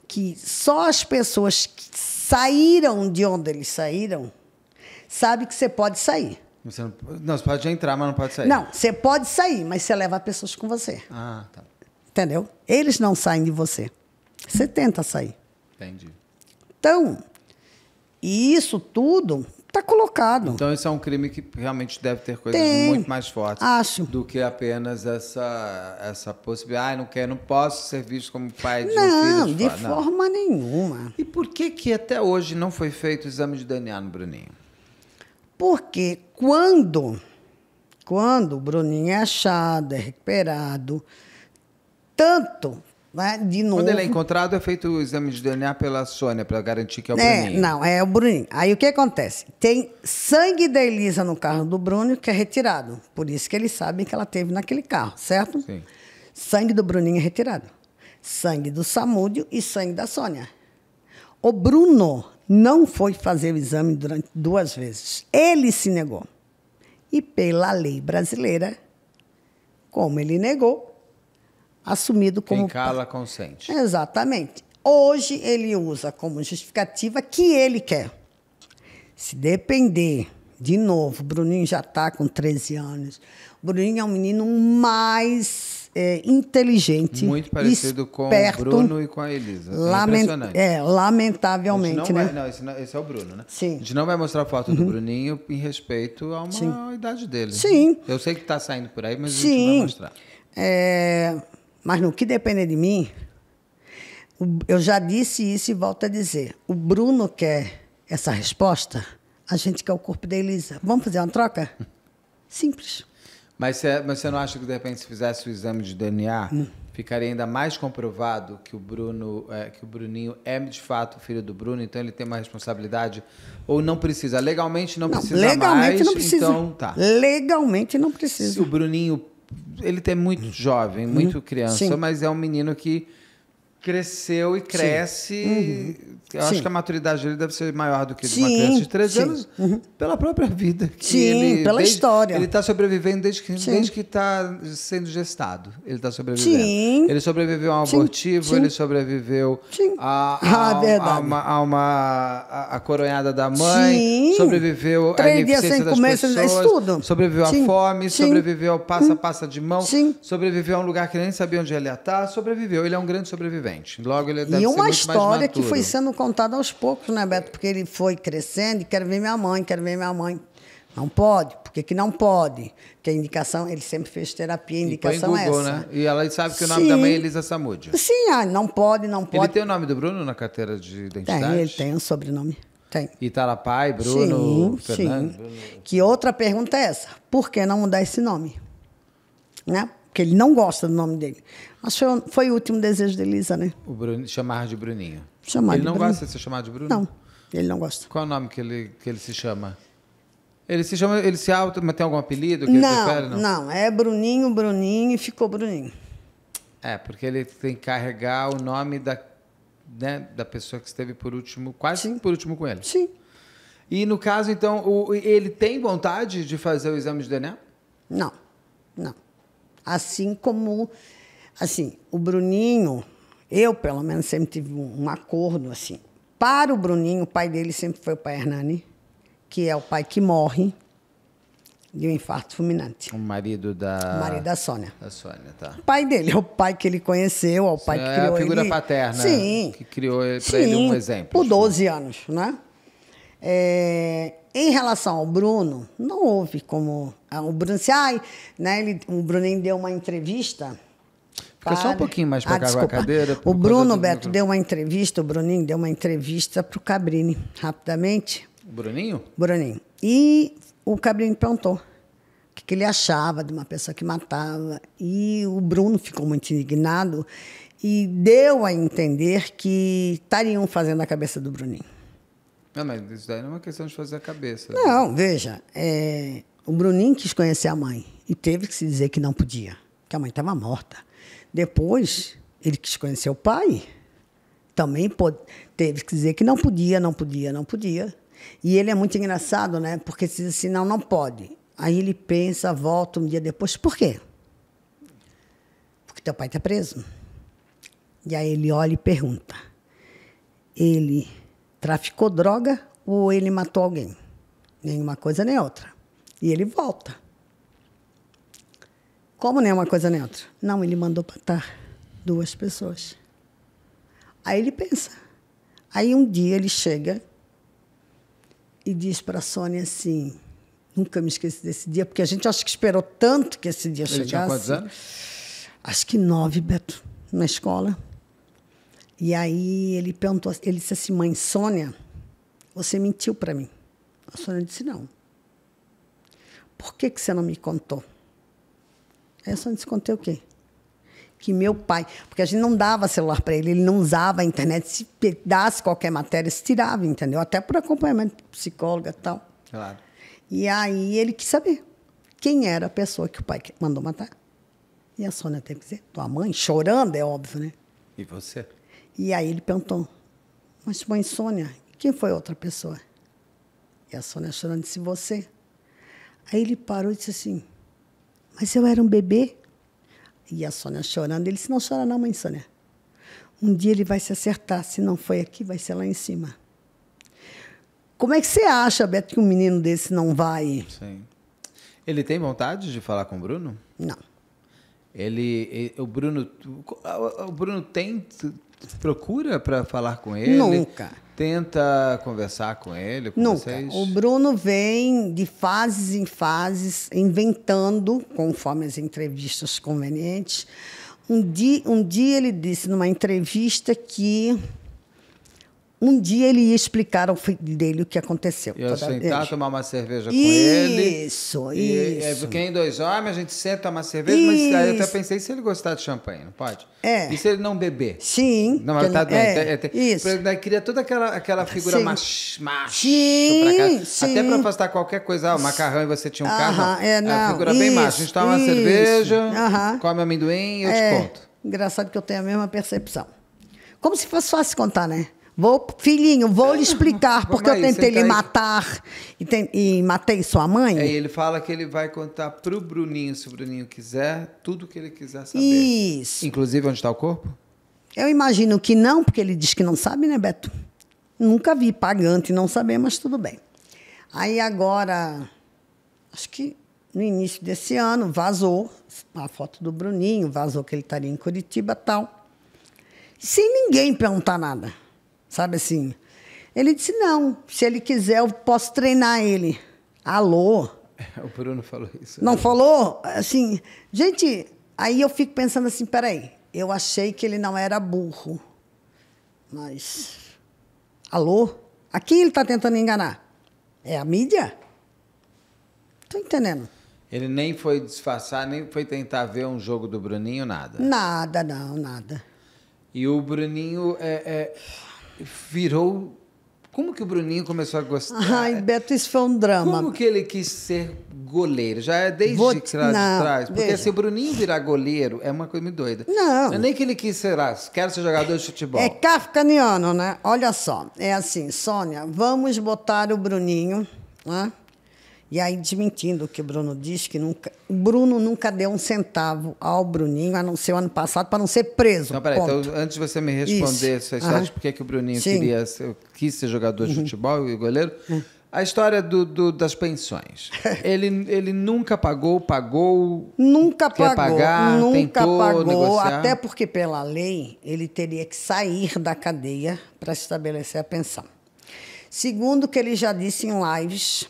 que só as pessoas que saíram de onde eles saíram sabem que você pode sair. Você não, não, você pode entrar, mas não pode sair. Não, você pode sair, mas você leva pessoas com você. Ah, tá. Entendeu? Eles não saem de você. Você tenta sair. Entendi. Então, e isso tudo está colocado. Então, isso é um crime que realmente deve ter coisas Tem, muito mais fortes acho. do que apenas essa, essa possibilidade. Ah, não quero, não posso ser visto como pai de não, um filho. De, de forma nenhuma. E por que, que até hoje não foi feito o exame de DNA no Bruninho? Porque quando, quando o Bruninho é achado, é recuperado, tanto né, de novo. Quando ele é encontrado, é feito o exame de DNA pela Sônia, para garantir que é o é, Bruninho. Não, é o Bruninho. Aí o que acontece? Tem sangue da Elisa no carro do Bruno, que é retirado. Por isso que eles sabem que ela teve naquele carro, certo? Sim. Sangue do Bruninho é retirado. Sangue do Samúdio e sangue da Sônia. O Bruno não foi fazer o exame durante duas vezes. Ele se negou. E pela lei brasileira, como ele negou, assumido como. Quem cala, consente. Exatamente. Hoje ele usa como justificativa que ele quer. Se depender, de novo, Bruninho já está com 13 anos. Bruninho é um menino mais é, inteligente. Muito parecido esperto, com o Bruno e com a Elisa. É lament, é, lamentavelmente, né? Vai, não, esse, não, esse, é o Bruno, né? Sim. A gente não vai mostrar foto uhum. do Bruninho em respeito a uma Sim. idade dele. Sim. Eu sei que está saindo por aí, mas Sim. a gente vai mostrar. É, mas no que depender de mim, eu já disse isso e volto a dizer. O Bruno quer essa resposta, a gente quer o corpo da Elisa. Vamos fazer uma troca? Simples. Mas você, mas você não acha que de repente se fizesse o exame de DNA, não. Hum. ficaria ainda mais comprovado que o Bruno, é, que o Bruninho é de fato filho do Bruno, então ele tem uma responsabilidade ou não precisa? Legalmente não, não precisa legalmente mais, não precisa. então tá. Legalmente não precisa. Se o Bruninho ele é muito uhum. jovem, muito uhum. criança, Sim. mas é um menino que cresceu e cresce. Uhum. Eu Sim. acho que a maturidade dele deve ser maior do que Sim. de uma criança de 13 Sim. anos, uhum. pela própria vida. Sim, ele, pela desde, história. Ele está sobrevivendo desde que está sendo gestado. Ele está sobrevivendo. Sim. Ele sobreviveu a um abortivo, ele sobreviveu ah, a, a, a, a, uma, a, uma a, coronhada da mãe, sobreviveu Três a ineficiência das comer, pessoas, sobreviveu à fome, sobreviveu ao passa-passa de mão, sobreviveu a um lugar que nem sabia onde ele ia estar, sobreviveu. Ele é um grande sobrevivente adolescente. Logo ele deve E uma história que foi sendo contada aos poucos, né, Beto? Porque ele foi crescendo e quer ver minha mãe, Quer ver minha mãe. Não pode, porque que não pode? Porque a indicação, ele sempre fez terapia, a indicação é essa. Né? E ela sabe que o nome é Sim. da mãe é Elisa Samudio. Sim, ah, não pode, não pode. Ele tem o nome do Bruno na carteira de identidade? Tem, ele tem um sobrenome. Tem. pai, Bruno, sim, Fernando. Sim. Que outra pergunta é essa? Por que não mudar esse nome? Né? Porque ele não gosta do nome dele. Acho que foi o último desejo de Elisa, né? O Bruno, chamar de Bruninho. Chamar ele de não Bruno. gosta de ser chamado de Bruno? Não, ele não gosta. Qual é o nome que ele, que ele se chama? Ele se chama, ele se auto, mas tem algum apelido que não, ele prefere? Não, não, é Bruninho, Bruninho e ficou Bruninho. É, porque ele tem que carregar o nome da, né, da pessoa que esteve por último, quase Sim. por último com ele. Sim. E no caso, então, o, ele tem vontade de fazer o exame de DNA? Não, não. Assim como Assim, o Bruninho, eu pelo menos sempre tive um acordo assim. Para o Bruninho, o pai dele sempre foi o pai Hernani, que é o pai que morre de um infarto fulminante. O marido da. O marido da Sônia. Da Sônia, tá. O pai dele, é o pai que ele conheceu, é o pai Sim, que criou ele. É a figura ele. paterna. Sim. Que criou para ele um exemplo. Por 12 anos, né? É, em relação ao Bruno, não houve como. Ah, o Bruno disse, assim, ai, né, ele, o Bruninho deu uma entrevista Fica só um pouquinho mais para ah, cá desculpa. com a cadeira. O Bruno Beto deu uma entrevista, o Bruninho deu uma entrevista para o Cabrini, rapidamente. O Bruninho? Bruninho. E o Cabrini perguntou o que, que ele achava de uma pessoa que matava. E o Bruno ficou muito indignado e deu a entender que estariam fazendo a cabeça do Bruninho. Não, mas isso daí não é uma questão de fazer a cabeça. Não, veja, é, o Bruninho quis conhecer a mãe e teve que se dizer que não podia, que a mãe estava morta. Depois, ele quis conhecer o pai. Também pode, teve que dizer que não podia, não podia, não podia. E ele é muito engraçado, né? Porque se diz assim, não, não pode. Aí ele pensa, volta um dia depois, por quê? Porque teu pai está preso. E aí ele olha e pergunta: ele traficou droga ou ele matou alguém? Nenhuma coisa nem outra. E ele volta. Como nem é uma coisa outra. Não, ele mandou matar duas pessoas. Aí ele pensa. Aí um dia ele chega e diz para a Sônia assim: nunca me esqueci desse dia, porque a gente acho que esperou tanto que esse dia ele chegasse. Tinha quantos anos? Acho que nove, Beto, na escola. E aí ele perguntou, ele disse assim, mãe Sônia, você mentiu para mim. A Sônia disse não. Por que que você não me contou? Aí é eu só descontei o quê? Que meu pai, porque a gente não dava celular para ele, ele não usava a internet. Se pedasse qualquer matéria, se tirava, entendeu? Até por acompanhamento psicóloga e tal. Claro. E aí ele quis saber quem era a pessoa que o pai mandou matar. E a Sônia teve que dizer, tua mãe, chorando, é óbvio, né? E você? E aí ele perguntou, mas mãe Sônia, quem foi outra pessoa? E a Sônia chorando disse, você. Aí ele parou e disse assim, mas eu era um bebê. E a Sônia chorando. Ele disse: Não chora, não, mãe Sônia. Um dia ele vai se acertar. Se não foi aqui, vai ser lá em cima. Como é que você acha, Beto, que um menino desse não vai? Sim. Ele tem vontade de falar com o Bruno? Não. Ele, ele o Bruno, o Bruno tem procura para falar com ele? Nunca tenta conversar com ele? Com Nunca. Vocês? O Bruno vem de fases em fases, inventando, conforme as entrevistas convenientes. Um dia, um dia ele disse numa entrevista que um dia ele ia explicar ao filho dele o que aconteceu. Ia sentar, vez. tomar uma cerveja com ele. Isso, isso. É, porque em dois homens a gente senta, toma uma cerveja, isso. mas aí eu até pensei, se ele gostar de champanhe, não pode? É. E se ele não beber? Sim. Não, mas tá não, é, é, é isso. Daí cria toda aquela, aquela figura sim. macho, macho sim, pra Sim. Até pra afastar qualquer coisa, o macarrão e você tinha um carro. Ah, é, não. É uma figura isso, bem macho. A gente toma uma cerveja, Aham. come amendoim e eu te é, conto. Engraçado que eu tenho a mesma percepção. Como se fosse fácil contar, né? Vou, filhinho, vou lhe explicar porque aí, eu tentei lhe matar e, tem, e, matei sua mãe. Aí é, ele fala que ele vai contar pro Bruninho, se o Bruninho quiser, tudo que ele quiser saber. Isso. Inclusive onde está o corpo? Eu imagino que não, porque ele diz que não sabe, né, Beto? Nunca vi pagante não saber, mas tudo bem. Aí agora, acho que no início desse ano, vazou a foto do Bruninho, vazou que ele estaria em Curitiba tal. Sem ninguém perguntar nada sabe assim? Ele disse: não, se ele quiser, eu posso treinar ele. Alô? É, o Bruno falou isso. Não falou? Assim, gente, aí eu fico pensando assim: peraí, eu achei que ele não era burro. Mas. Alô? A quem ele está tentando enganar? É a mídia? Tô entendendo. Ele nem foi disfarçar, nem foi tentar ver um jogo do Bruninho, nada. Nada, não, nada. E o Bruninho é... é virou. Como que o Bruninho começou a gostar? Ai, Beto, isso foi um drama. Como que ele quis ser goleiro? Já é desde Vou... que de trás. Porque veja. se o Bruninho virar goleiro, é uma coisa meio doida. Não. não é nem que ele quis ser, ah, quero ser jogador de futebol. É kafkaniano, né? Olha só, é assim, Sônia, vamos botar o Bruninho, né? E aí, desmentindo o que o Bruno diz, que nunca, o Bruno nunca deu um centavo ao Bruninho, a não ser o ano passado, para não ser preso. Não, peraí, então, antes de você me responder, essa história uhum. por que, o Bruninho queria, quis ser jogador de uhum. futebol e goleiro? Uhum. A história do, do, das pensões. ele, ele nunca pagou, pagou. Nunca pagou. Pagar, nunca pagou. Negociar. Até porque, pela lei, ele teria que sair da cadeia para estabelecer a pensão. Segundo o que ele já disse em lives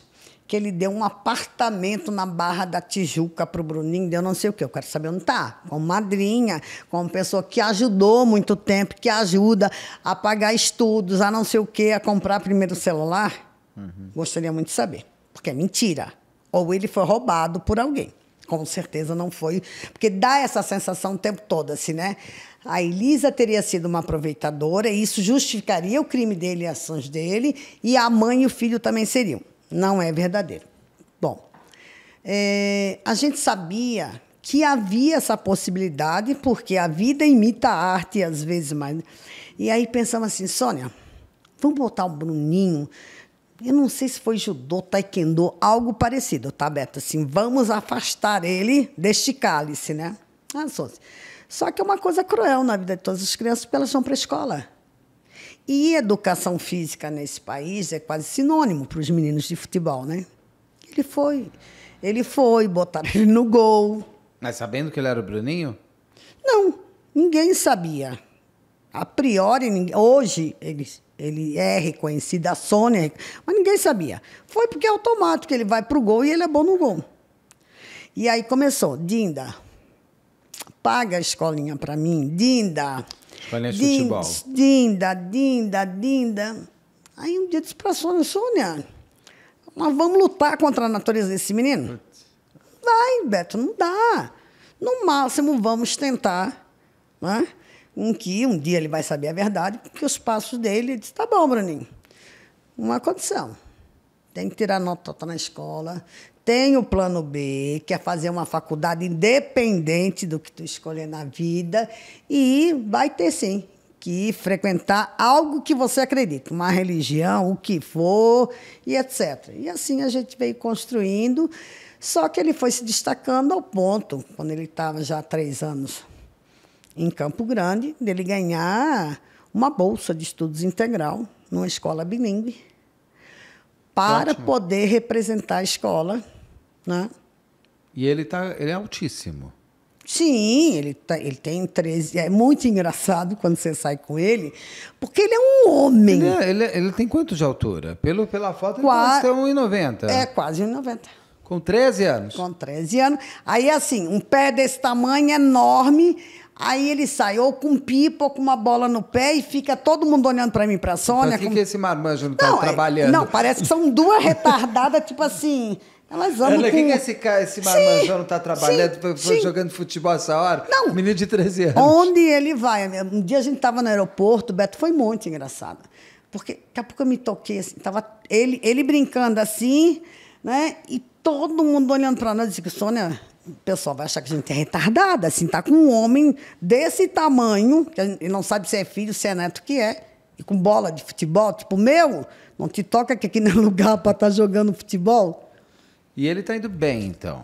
que ele deu um apartamento na Barra da Tijuca para o Bruninho, deu não sei o que, eu quero saber onde está. Como madrinha, como pessoa que ajudou muito tempo, que ajuda a pagar estudos, a não sei o que, a comprar primeiro celular. Uhum. Gostaria muito de saber, porque é mentira. Ou ele foi roubado por alguém. Com certeza não foi, porque dá essa sensação o tempo todo, assim, né? A Elisa teria sido uma aproveitadora, e isso justificaria o crime dele e ações dele, e a mãe e o filho também seriam. Não é verdadeiro. Bom, é, a gente sabia que havia essa possibilidade, porque a vida imita a arte, às vezes mais. E aí pensamos assim, Sônia, vamos botar o Bruninho. Eu não sei se foi judô, taekwondo, algo parecido, tá, Beto? Assim, vamos afastar ele deste cálice, né? Ah, Sônia. Só que é uma coisa cruel na vida de todas as crianças, porque elas vão para a escola. E educação física nesse país é quase sinônimo para os meninos de futebol, né? Ele foi. Ele foi, botaram ele no gol. Mas sabendo que ele era o Bruninho? Não, ninguém sabia. A priori, hoje ele, ele é reconhecido, a Sônia, mas ninguém sabia. Foi porque é automático, ele vai para o gol e ele é bom no gol. E aí começou, Dinda, paga a escolinha para mim, Dinda. Palestra é de futebol. Dinda, dinda, dinda. Aí um dia disse pra Sônia, Sônia, nós vamos lutar contra a natureza desse menino? Vai, Beto, não dá. No máximo, vamos tentar, né? Um que um dia ele vai saber a verdade, porque os passos dele, ele disse, tá bom, Bruninho, uma condição tem que tirar nota na escola. Tem o plano B, que é fazer uma faculdade independente do que tu escolher na vida. E vai ter sim que frequentar algo que você acredita, uma religião, o que for, e etc. E assim a gente veio construindo. Só que ele foi se destacando ao ponto, quando ele estava já há três anos em Campo Grande, dele ganhar uma bolsa de estudos integral numa escola bilingue para Ótimo. poder representar a escola. Né? E ele, tá, ele é altíssimo. Sim, ele, tá, ele tem 13. É muito engraçado quando você sai com ele, porque ele é um homem. Ele, é, ele, é, ele tem quanto de altura? Pelo, pela foto, ele Qua... deve 1,90. É, quase 1,90. Com 13 anos? Com 13 anos. Aí, assim, um pé desse tamanho é enorme, Aí ele sai ou com pipa ou com uma bola no pé e fica todo mundo olhando para mim, para então, a assim, Sônia. Mas o que, que esse marmanjo não tá é, trabalhando? não, parece que são duas retardadas, tipo assim... Elas amam Ana, com... que esse, cara, esse não tá trabalhando, sim, foi, sim. jogando futebol essa hora? Não. Menino de 13 anos. Onde ele vai? Um dia a gente tava no aeroporto, Beto, foi muito engraçado. Porque daqui a pouco eu me toquei, assim, tava ele, ele brincando assim, né? E todo mundo olhando para nós, disse que Sônia, o pessoal vai achar que a gente é retardada, assim, tá com um homem desse tamanho, que não sabe se é filho, se é neto que é, e com bola de futebol, tipo, meu, não te toca que aqui não é lugar para estar tá jogando futebol. E ele tá indo bem, então.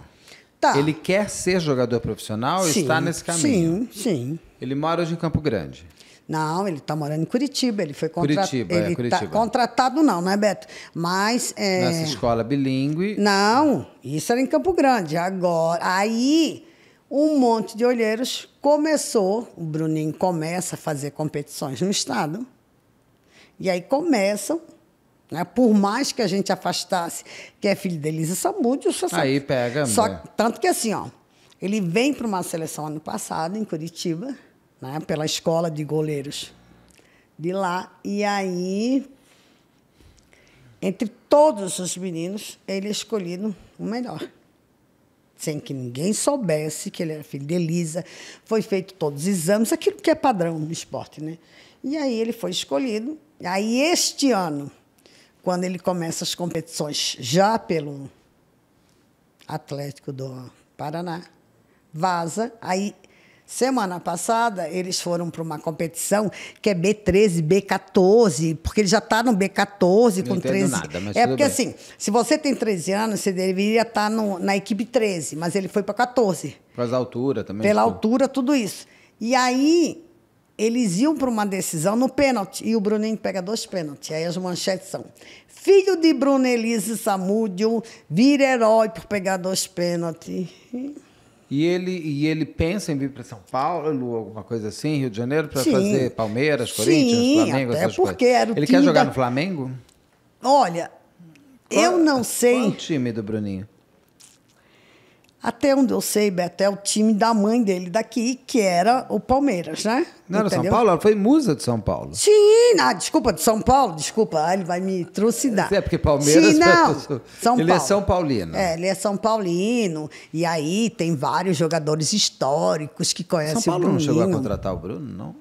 Tá. Ele quer ser jogador profissional sim, e está nesse caminho. Sim, sim. Ele mora hoje em Campo Grande. Não, ele está morando em Curitiba, ele foi contratado. Curitiba, é, ele é, Curitiba. Tá contratado não, né, Beto? Mas. É... Nessa escola bilíngue. Não, isso era em Campo Grande. Agora. Aí um monte de olheiros começou, o Bruninho começa a fazer competições no estado. E aí começam, né? Por mais que a gente afastasse, que é filho de Elisa Samudio. só Aí pega, só, Tanto que assim, ó, ele vem para uma seleção ano passado em Curitiba né, pela escola de goleiros de lá. E aí, entre todos os meninos, ele é escolhido o melhor. Sem que ninguém soubesse que ele era filho de Elisa. Foi feito todos os exames, aquilo que é padrão do esporte, né? E aí ele foi escolhido. Aí este ano, quando ele começa as competições já pelo Atlético do Paraná, vaza. Aí Semana passada, eles foram para uma competição que é B13, B14, porque ele já está no B14 com não 13. Nada, mas é porque bem. assim, se você tem 13 anos, você deveria estar tá na equipe 13, mas ele foi para 14. Pela altura também. Pela tipo. altura, tudo isso. E aí, eles iam para uma decisão no pênalti, e o Bruninho pega dois pênaltis. Aí as manchetes são: Filho de Bruno Elise Samúdio vira herói por pegar dois pênaltis. E ele, e ele pensa em vir para São Paulo, alguma coisa assim, Rio de Janeiro, para fazer Palmeiras, Corinthians, Sim, Flamengo, até essas porque coisas. Era o ele quer jogar da... no Flamengo? Olha, qual, eu não sei. É, qual é o time do Bruninho? Até onde eu sei, Beto, é o time da mãe dele daqui, que era o Palmeiras, né? Não era São Paulo? Ela foi musa de São Paulo. Sim, ah, desculpa, de São Paulo, desculpa, ah, ele vai me trucidar. É porque Palmeiras... Sim, é não, foi... São ele Paulo. é São Paulino. É, ele é São Paulino, e aí tem vários jogadores históricos que conhecem o São Paulo o não chegou a contratar o Bruno, não?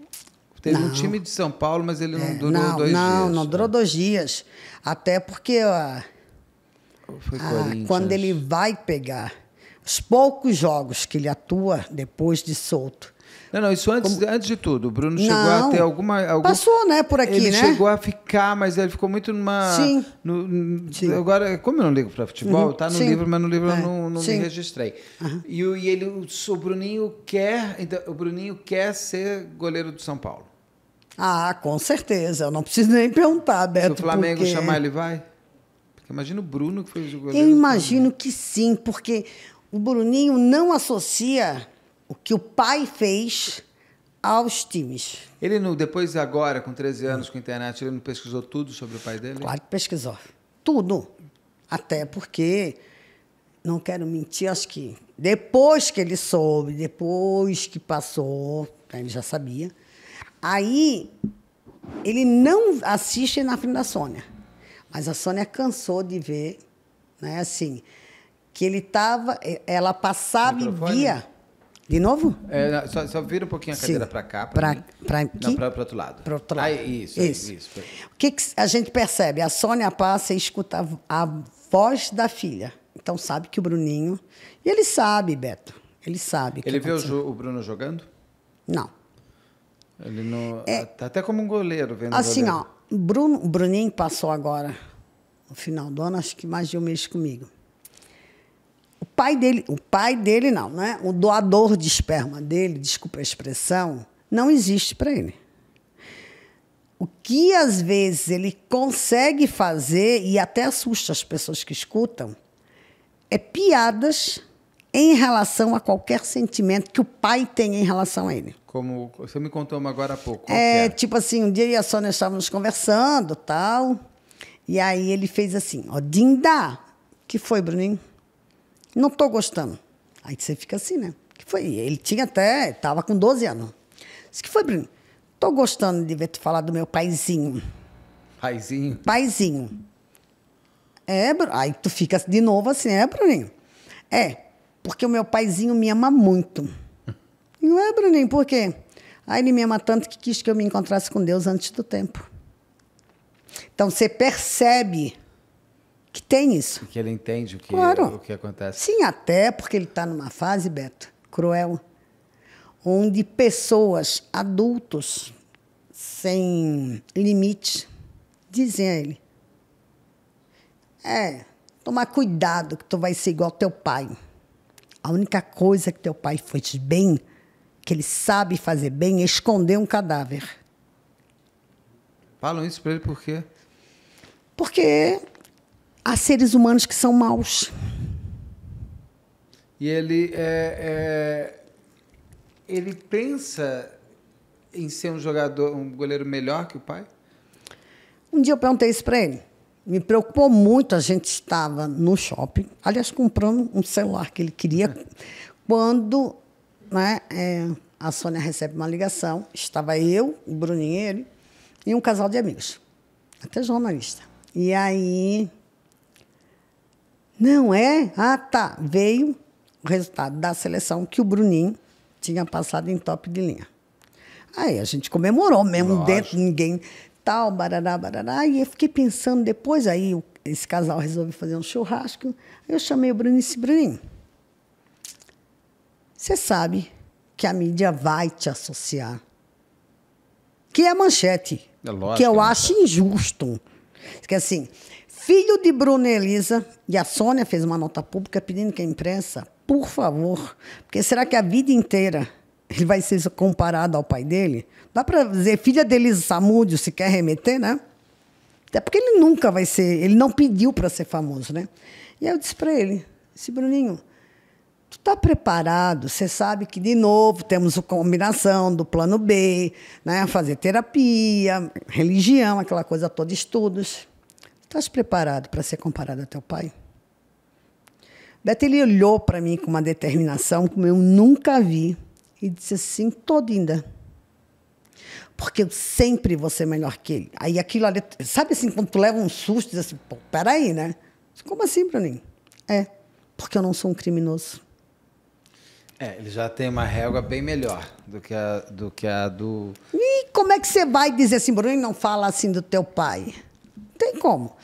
Teve não. um time de São Paulo, mas ele não é, durou não, dois não, dias. Não, não né? durou dois dias, até porque... Ó, ah, quando ele vai pegar os poucos jogos que ele atua depois de solto. Não, não, isso antes, Como... antes de tudo. O Bruno chegou não, a ter alguma. Algum... Passou, né, por aqui, ele né? Ele chegou a ficar, mas ele ficou muito numa. Sim. No... Sim. Agora, como eu não ligo para futebol, uhum. tá no Sim. livro, mas no livro é. eu não, não me registrei. Uhum. E, e ele, o Bruninho quer. Então, o Bruninho quer ser goleiro do São Paulo. Ah, com certeza. Eu não preciso nem perguntar, Beto. Se o Flamengo porque... chamar, ele vai? Porque imagina o Bruno que foi o goleiro. Eu imagino que sim, porque o Bruninho não associa o que o pai fez aos times. Ele depois agora, com 13 anos com internet, ele não pesquisou tudo sobre o pai dele? Claro que pesquisou. Tudo. Até porque, não quero mentir, acho que depois que ele soube, depois que passou, ele já sabia, aí ele não assiste na frente da Sônia. Mas a Sônia cansou de ver, né, assim, que ele tava, eh, ela passava Microfone? e via. De novo? É, só, só vira um pouquinho a cadeira para cá. Para para para outro lado. Para outro lado. Ah, isso, isso. isso o que, que, a gente percebe? A Sônia passa e escuta a, a voz da filha. Então sabe que o Bruninho. E ele sabe, Beto. Ele sabe. Ele vê o, o Bruno jogando? Não. Ele não. É, ah, tá até como um goleiro vendo. Assim, goleiro. ó. Bruno, o Bruninho passou agora, no final do ano, acho que mais de um mês comigo pai dele, o pai dele não, né? O doador de esperma dele, desculpa a expressão, não existe para ele. O que às vezes ele consegue fazer e até assusta as pessoas que escutam é piadas em relação a qualquer sentimento que o pai tem em relação a ele. Como você me contou uma agora há pouco. É, é, tipo assim, um dia e a Sônia estávamos conversando, tal, e aí ele fez assim, ó, Dinda, que foi, Bruninho? Não estou gostando. Aí você fica assim, né? Que foi? Ele tinha até, estava com 12 anos. Isso que foi, Bruno? Tô gostando de ver tu falar do meu paizinho. Paizinho? Paizinho. É, Bruno. Aí tu fica de novo assim, é, Bruninho? É, porque o meu paizinho me ama muito. Não é, Bruninho, por quê? Aí ele me ama tanto que quis que eu me encontrasse com Deus antes do tempo. Então você percebe que tem isso. Que ele entende o que, claro. o que acontece. Sim, até porque ele está numa fase, Beto, cruel, onde pessoas, adultos, sem limite, dizem a ele: É, toma cuidado que tu vai ser igual teu pai. A única coisa que teu pai fez bem, que ele sabe fazer bem, é esconder um cadáver. Falam isso para ele por quê? Porque há seres humanos que são maus. E ele é, é, ele pensa em ser um jogador, um goleiro melhor que o pai? Um dia eu perguntei isso para ele. Me preocupou muito, a gente estava no shopping, aliás, comprando um celular que ele queria, quando né, é, a Sônia recebe uma ligação, estava eu, o Bruninho e ele, e um casal de amigos, até jornalista. E aí não é? Ah, tá. Veio o resultado da seleção que o Bruninho tinha passado em top de linha. Aí a gente comemorou mesmo Nossa. dentro, ninguém tal, barará, barará. E eu fiquei pensando depois, aí esse casal resolveu fazer um churrasco. Eu chamei o Bruninho e disse, Bruninho, você sabe que a mídia vai te associar. Que é a manchete. É lógico, que eu é acho injusto. Que assim, filho de e Elisa, e a Sônia fez uma nota pública pedindo que a imprensa, por favor, porque será que a vida inteira ele vai ser comparado ao pai dele? Dá para dizer filha de Elisa Samúdio, se quer remeter, né? Até porque ele nunca vai ser, ele não pediu para ser famoso, né? E aí eu disse para ele, disse, Bruninho, tu tá preparado, você sabe que, de novo, temos a combinação do plano B, né? fazer terapia, religião, aquela coisa toda, estudos. Estás preparado para ser comparado a teu pai? Beto, ele olhou para mim com uma determinação como eu nunca vi e disse assim, todinda, porque sempre vou ser melhor que ele. Aí aquilo ali, sabe assim, quando tu leva um susto, diz assim, pô, peraí, né? Como assim, Bruninho? É, porque eu não sou um criminoso. É, ele já tem uma régua bem melhor do que a do... Que a do... E como é que você vai dizer assim, Bruninho, não fala assim do teu pai? tem como.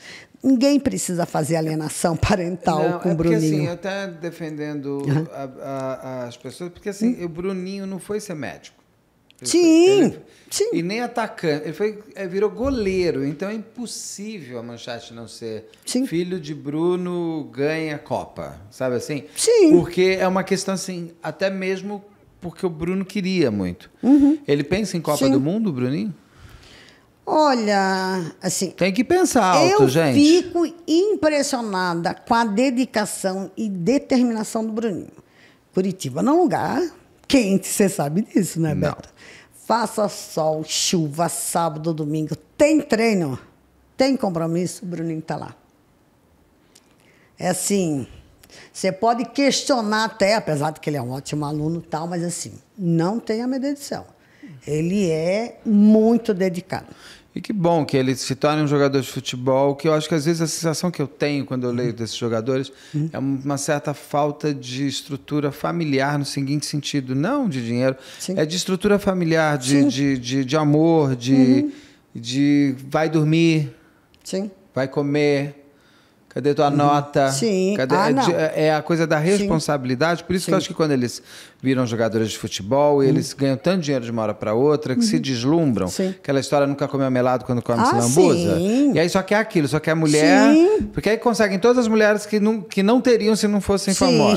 Ninguém precisa fazer alienação parental não, com é o assim, Bruninho. Assim, eu estou defendendo uhum. a, a, as pessoas, porque assim, o Bruninho não foi ser médico. Ele sim, foi, ele, sim. E nem atacante. Ele foi, é, virou goleiro, então é impossível a Manchete não ser sim. filho de Bruno ganha Copa, sabe assim? Sim. Porque é uma questão assim, até mesmo porque o Bruno queria muito. Uhum. Ele pensa em Copa sim. do Mundo, Bruninho? Olha, assim. Tem que pensar alto, eu gente. Eu fico impressionada com a dedicação e determinação do Bruninho. Curitiba não é um lugar quente, você sabe disso, né, Beto? Faça sol, chuva, sábado, domingo. Tem treino, tem compromisso, o Bruninho tá lá. É assim. Você pode questionar até, apesar de que ele é um ótimo aluno tal, mas assim, não tem a medição. Ele é muito dedicado. E que bom que ele se torne um jogador de futebol, que eu acho que às vezes a sensação que eu tenho quando eu leio uhum. desses jogadores uhum. é uma certa falta de estrutura familiar no seguinte sentido, não de dinheiro, Sim. é de estrutura familiar, de, de, de, de, amor, de, uhum. de vai dormir, Sim. vai comer, Cadê tua uhum. nota? Sim. Cadê? Ah, é, é, é a coisa da responsabilidade. Sim. Por isso Sim. que eu acho que quando eles viram jogadores de futebol, uhum. eles ganham tanto dinheiro de uma hora para outra que uhum. se deslumbram. Sim. Aquela história nunca comeu melado quando come ah, lambuza. Sim. E aí só quer aquilo, só quer mulher. Sim. Porque aí conseguem todas as mulheres que não, que não teriam se não fossem sim. famosas.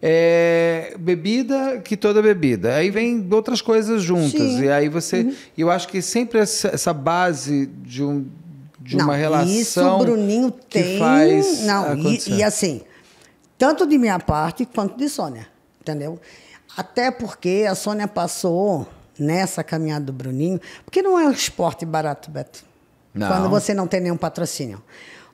É, bebida que toda bebida. Aí vem outras coisas juntas. E aí você. Uhum. Eu acho que sempre essa, essa base de um de não, uma relação. Isso o Bruninho tem. Que faz não, e, e, assim, tanto de minha parte quanto de Sônia, entendeu? Até porque a Sônia passou nessa caminhada do Bruninho, porque não é um esporte barato, Beto. Não. Quando você não tem nenhum patrocínio.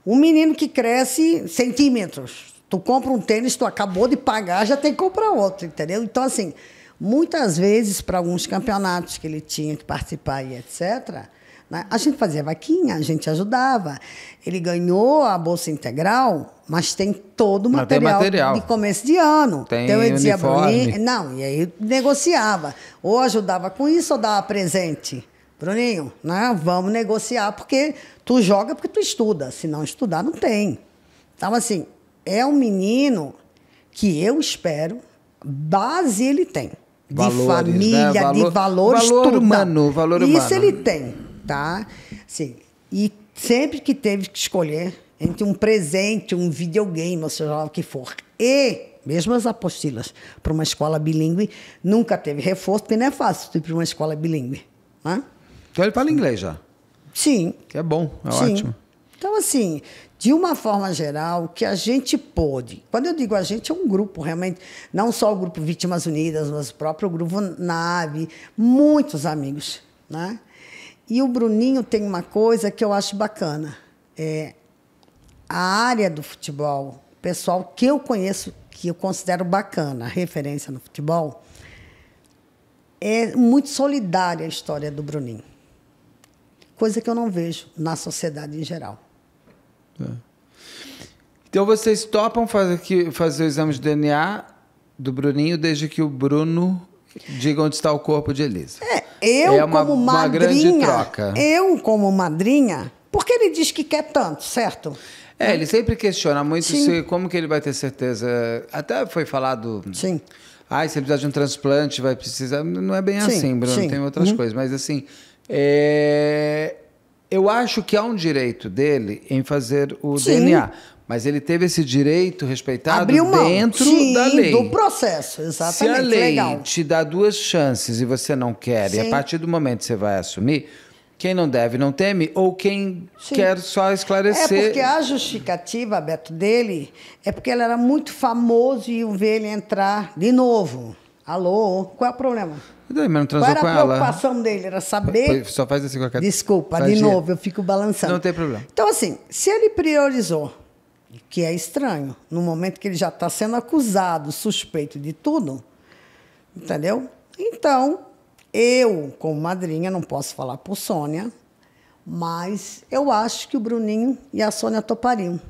Um menino que cresce centímetros. Tu compra um tênis, tu acabou de pagar, já tem que comprar outro, entendeu? Então, assim, muitas vezes, para alguns campeonatos que ele tinha que participar e etc., né? A gente fazia vaquinha, a gente ajudava. Ele ganhou a bolsa integral, mas tem todo o material, material, de começo de ano. Tem então eu dizia Bruninho, não, e aí negociava. Ou ajudava com isso ou dava presente. Bruninho, né? vamos negociar, porque tu joga porque tu estuda. Se não estudar, não tem. Então, assim, é um menino que eu espero, base ele tem. De valores, né? família, né? valor, de valores, valor tudo. humano, valor Isso humano. ele tem tá? Assim, e sempre que teve que escolher entre um presente, um videogame, ou seja lá o que for, e mesmo as apostilas para uma escola bilíngue, nunca teve reforço, porque não é fácil ir para uma escola bilíngue. Né? Então ele fala inglês já? Sim. Que é bom, é Sim. ótimo. Então, assim, de uma forma geral, o que a gente pôde. Quando eu digo a gente, é um grupo, realmente, não só o grupo Vítimas Unidas, mas o próprio grupo NAVE, muitos amigos, né? E o Bruninho tem uma coisa que eu acho bacana. É, a área do futebol, o pessoal que eu conheço, que eu considero bacana, referência no futebol, é muito solidária a história do Bruninho. Coisa que eu não vejo na sociedade em geral. É. Então vocês topam fazer, fazer o exame de DNA do Bruninho desde que o Bruno Diga onde está o corpo de Elisa. É, eu é uma, como madrinha. Uma grande troca. Eu como madrinha, porque ele diz que quer tanto, certo? É, ele sempre questiona muito se, como que ele vai ter certeza. Até foi falado. Sim. Ah, se ele precisar de um transplante, vai precisar. Não é bem sim, assim, Bruno, sim. tem outras uhum. coisas. Mas assim. É... Eu acho que há um direito dele em fazer o sim. DNA. Mas ele teve esse direito respeitado Abriu mão, dentro sim, da lei. do processo, exatamente. Se a lei legal. te dá duas chances e você não quer, sim. e a partir do momento que você vai assumir, quem não deve não teme, ou quem sim. quer só esclarecer. É porque a justificativa, Beto, dele é porque ele era muito famoso e iam ver ele entrar de novo. Alô, qual é o problema? Daí, mas não transou Qual era com a preocupação dele? Era saber. Só faz assim com a Desculpa, faz de novo, eu fico balançando. Não tem problema. Então, assim, se ele priorizou que é estranho, no momento que ele já está sendo acusado, suspeito de tudo, entendeu? Então, eu, como madrinha, não posso falar por Sônia, mas eu acho que o Bruninho e a Sônia topariam.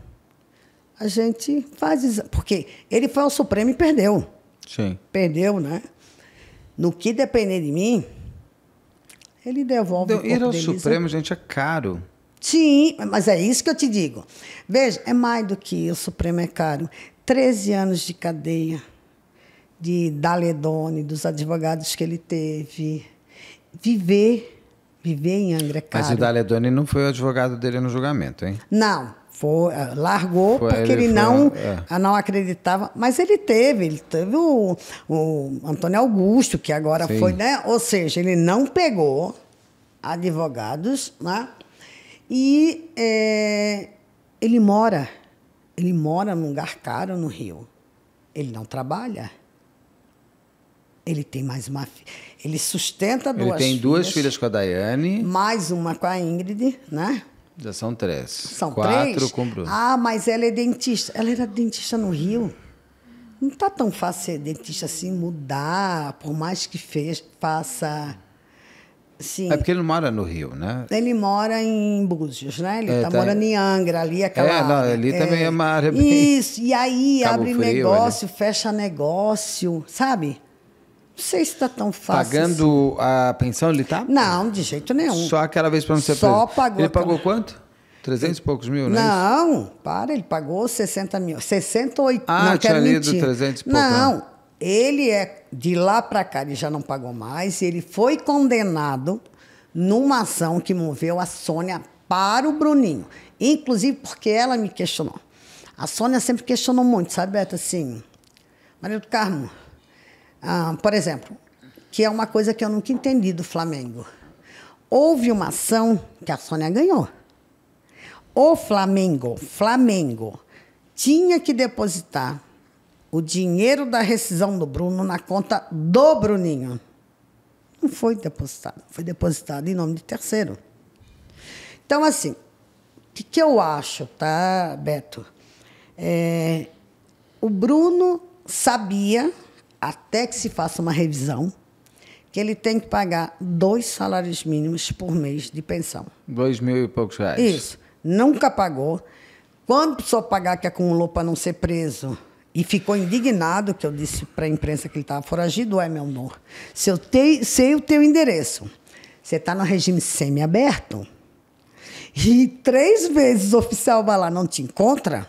A gente faz. Porque ele foi ao Supremo e perdeu. Sim. Perdeu, né? No que depender de mim, ele devolve Deu, então, o Ir ao Supremo, gente, é caro. Sim, mas é isso que eu te digo. Veja, é mais do que isso, o Supremo é caro. 13 anos de cadeia de Daledone, dos advogados que ele teve. Viver, viver em Angra é caro. Mas o Daledone não foi o advogado dele no julgamento, hein? Não, foi, eh, largou foi, porque ele, ele não, foi, é. Eh, não acreditava. Mas ele teve, ele teve o, o Antônio Augusto, que agora Sim. foi, né? Ou seja, ele não pegou advogados, né? E é, ele mora, ele mora num lugar caro no Rio. Ele não trabalha. Ele tem mais uma filha. Ele sustenta duas filhas. Ele tem filhas, duas filhas com a Daiane. Mais uma com a Ingrid, né? Já são três. São Quatro três? com o Bruno. Ah, mas ela é dentista. Ela era dentista no Rio. Não está tão fácil ser dentista assim, mudar, por mais que fez, faça Sim. É porque ele não mora no Rio, né? Ele mora em Búzios, né? Ele está é, tá, tá... morando em Angra, ali é, aquela. É, não, ali é... também é uma área bem... Isso, e aí Cabo abre Frio, negócio, ali. fecha negócio, sabe? Não sei se está tão fácil. Pagando assim. a pensão ele tá? Não, de jeito nenhum. Só aquela vez para não ser Só preso. pagou. Ele pagou quanto? 300 e poucos mil, não é Não, é para, ele pagou 60 mil. 68, ah, não quero mentir. 300 e poucos né? não. Ele é de lá para cá, ele já não pagou mais, ele foi condenado numa ação que moveu a Sônia para o Bruninho, inclusive porque ela me questionou. A Sônia sempre questionou muito, sabe, Beto? Assim, Maria do Carmo, ah, por exemplo, que é uma coisa que eu nunca entendi do Flamengo. Houve uma ação que a Sônia ganhou. O Flamengo, Flamengo, tinha que depositar o dinheiro da rescisão do Bruno na conta do Bruninho. Não foi depositado, foi depositado em nome de terceiro. Então, assim, o que, que eu acho, tá, Beto? É, o Bruno sabia, até que se faça uma revisão, que ele tem que pagar dois salários mínimos por mês de pensão. Dois mil e poucos reais. Isso. Nunca pagou. Quando precisou pagar que acumulou para não ser preso, e ficou indignado que eu disse para a imprensa que ele estava foragido. É, meu amor, se eu te, sei o teu endereço, você está no regime semiaberto e três vezes o oficial vai lá não te encontra...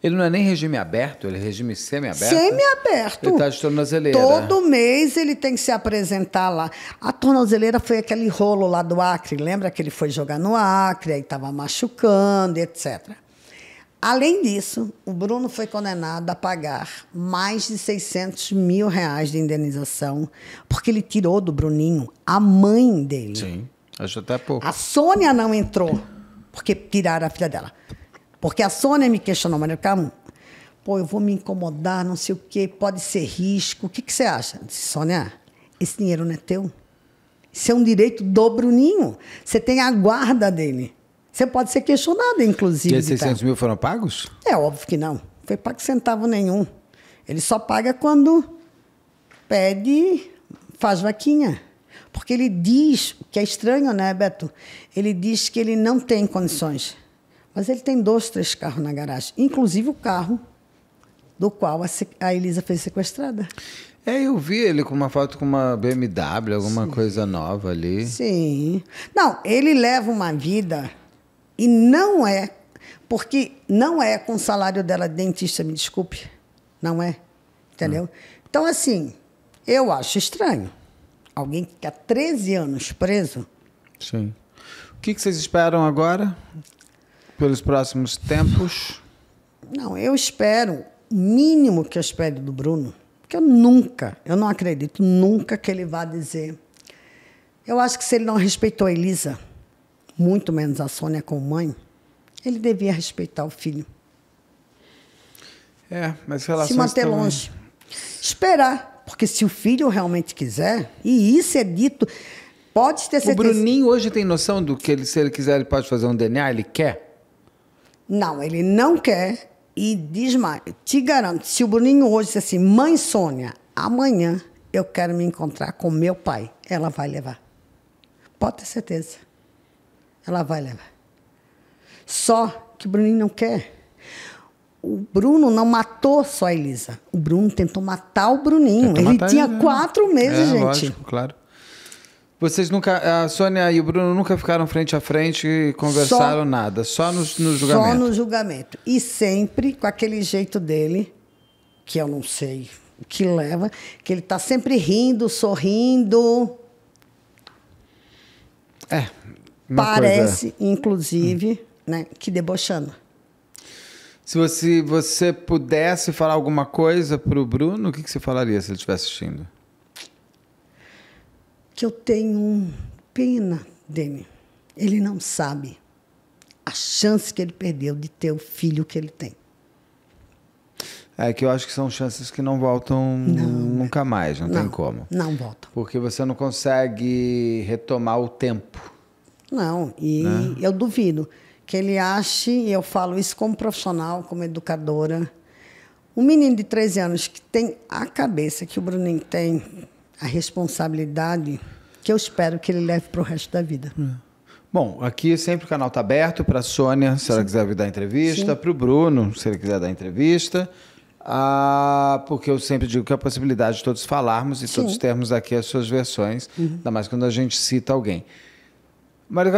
Ele não é nem regime aberto, ele é regime semiaberto. Semiaberto. Ele está de tornozeleira. Todo mês ele tem que se apresentar lá. A tornozeleira foi aquele rolo lá do Acre, lembra que ele foi jogar no Acre, aí estava machucando, etc. Além disso, o Bruno foi condenado a pagar mais de 600 mil reais de indenização, porque ele tirou do Bruninho a mãe dele. Sim, acho até pouco. A Sônia não entrou, porque tiraram a filha dela. Porque a Sônia me questionou, Maria Camus, pô, eu vou me incomodar, não sei o quê, pode ser risco, o que, que você acha? Eu disse, Sônia, esse dinheiro não é teu. Isso é um direito do Bruninho. Você tem a guarda dele. Você pode ser questionado, inclusive. E esses 600 tá? mil foram pagos? É óbvio que não. Não foi pago centavo nenhum. Ele só paga quando pede, faz vaquinha. Porque ele diz, que é estranho, né, Beto? Ele diz que ele não tem condições. Mas ele tem dois, três carros na garagem, inclusive o carro do qual a, a Elisa foi sequestrada. É, eu vi ele com uma foto com uma BMW, alguma Sim. coisa nova ali. Sim. Não, ele leva uma vida e não é, porque não é com o salário dela dentista, me desculpe, não é, entendeu? Hum. Então, assim, eu acho estranho. Alguém que está 13 anos preso. Sim. O que, que vocês esperam agora? Pelos próximos tempos? Não, eu espero o mínimo que eu espero do Bruno, porque eu nunca, eu não acredito nunca que ele vá dizer. Eu acho que se ele não respeitou a Elisa, muito menos a Sônia como mãe, ele devia respeitar o filho. É, mas relações Se manter longe. Esperar, porque se o filho realmente quiser, e isso é dito, pode ter certeza. O Bruninho hoje tem noção do que ele, se ele quiser, ele pode fazer um DNA, ele quer? Não, ele não quer e desmaia. Te garanto, se o Bruninho hoje disser assim, mãe Sônia, amanhã eu quero me encontrar com meu pai, ela vai levar. Pode ter certeza. Ela vai levar. Só que o Bruninho não quer. O Bruno não matou só a Elisa. O Bruno tentou matar o Bruninho. Tentou ele tinha ele, né? quatro né? meses, é, gente. Lógico, claro. Vocês nunca. A Sônia e o Bruno nunca ficaram frente a frente e conversaram só, nada. Só no, no julgamento. Só no julgamento. E sempre com aquele jeito dele, que eu não sei o que leva, que ele tá sempre rindo, sorrindo. É, uma Parece, coisa... inclusive, hum. né, que debochando. Se você, você pudesse falar alguma coisa para o Bruno, o que, que você falaria se ele estivesse assistindo? Que eu tenho pena dele. Ele não sabe a chance que ele perdeu de ter o filho que ele tem. É que eu acho que são chances que não voltam não, nunca mais, não, não tem como. Não voltam. Porque você não consegue retomar o tempo. Não, e né? eu duvido que ele ache, e eu falo isso como profissional, como educadora, um menino de 13 anos que tem a cabeça que o Bruninho tem, a responsabilidade, que eu espero que ele leve para o resto da vida. É. Bom, aqui sempre o canal está aberto para a Sônia, se Sim. ela quiser dar entrevista, para o Bruno, se ele quiser dar entrevista. Ah, porque eu sempre digo que é a possibilidade de todos falarmos e Sim. todos termos aqui as suas versões, uhum. ainda mais quando a gente cita alguém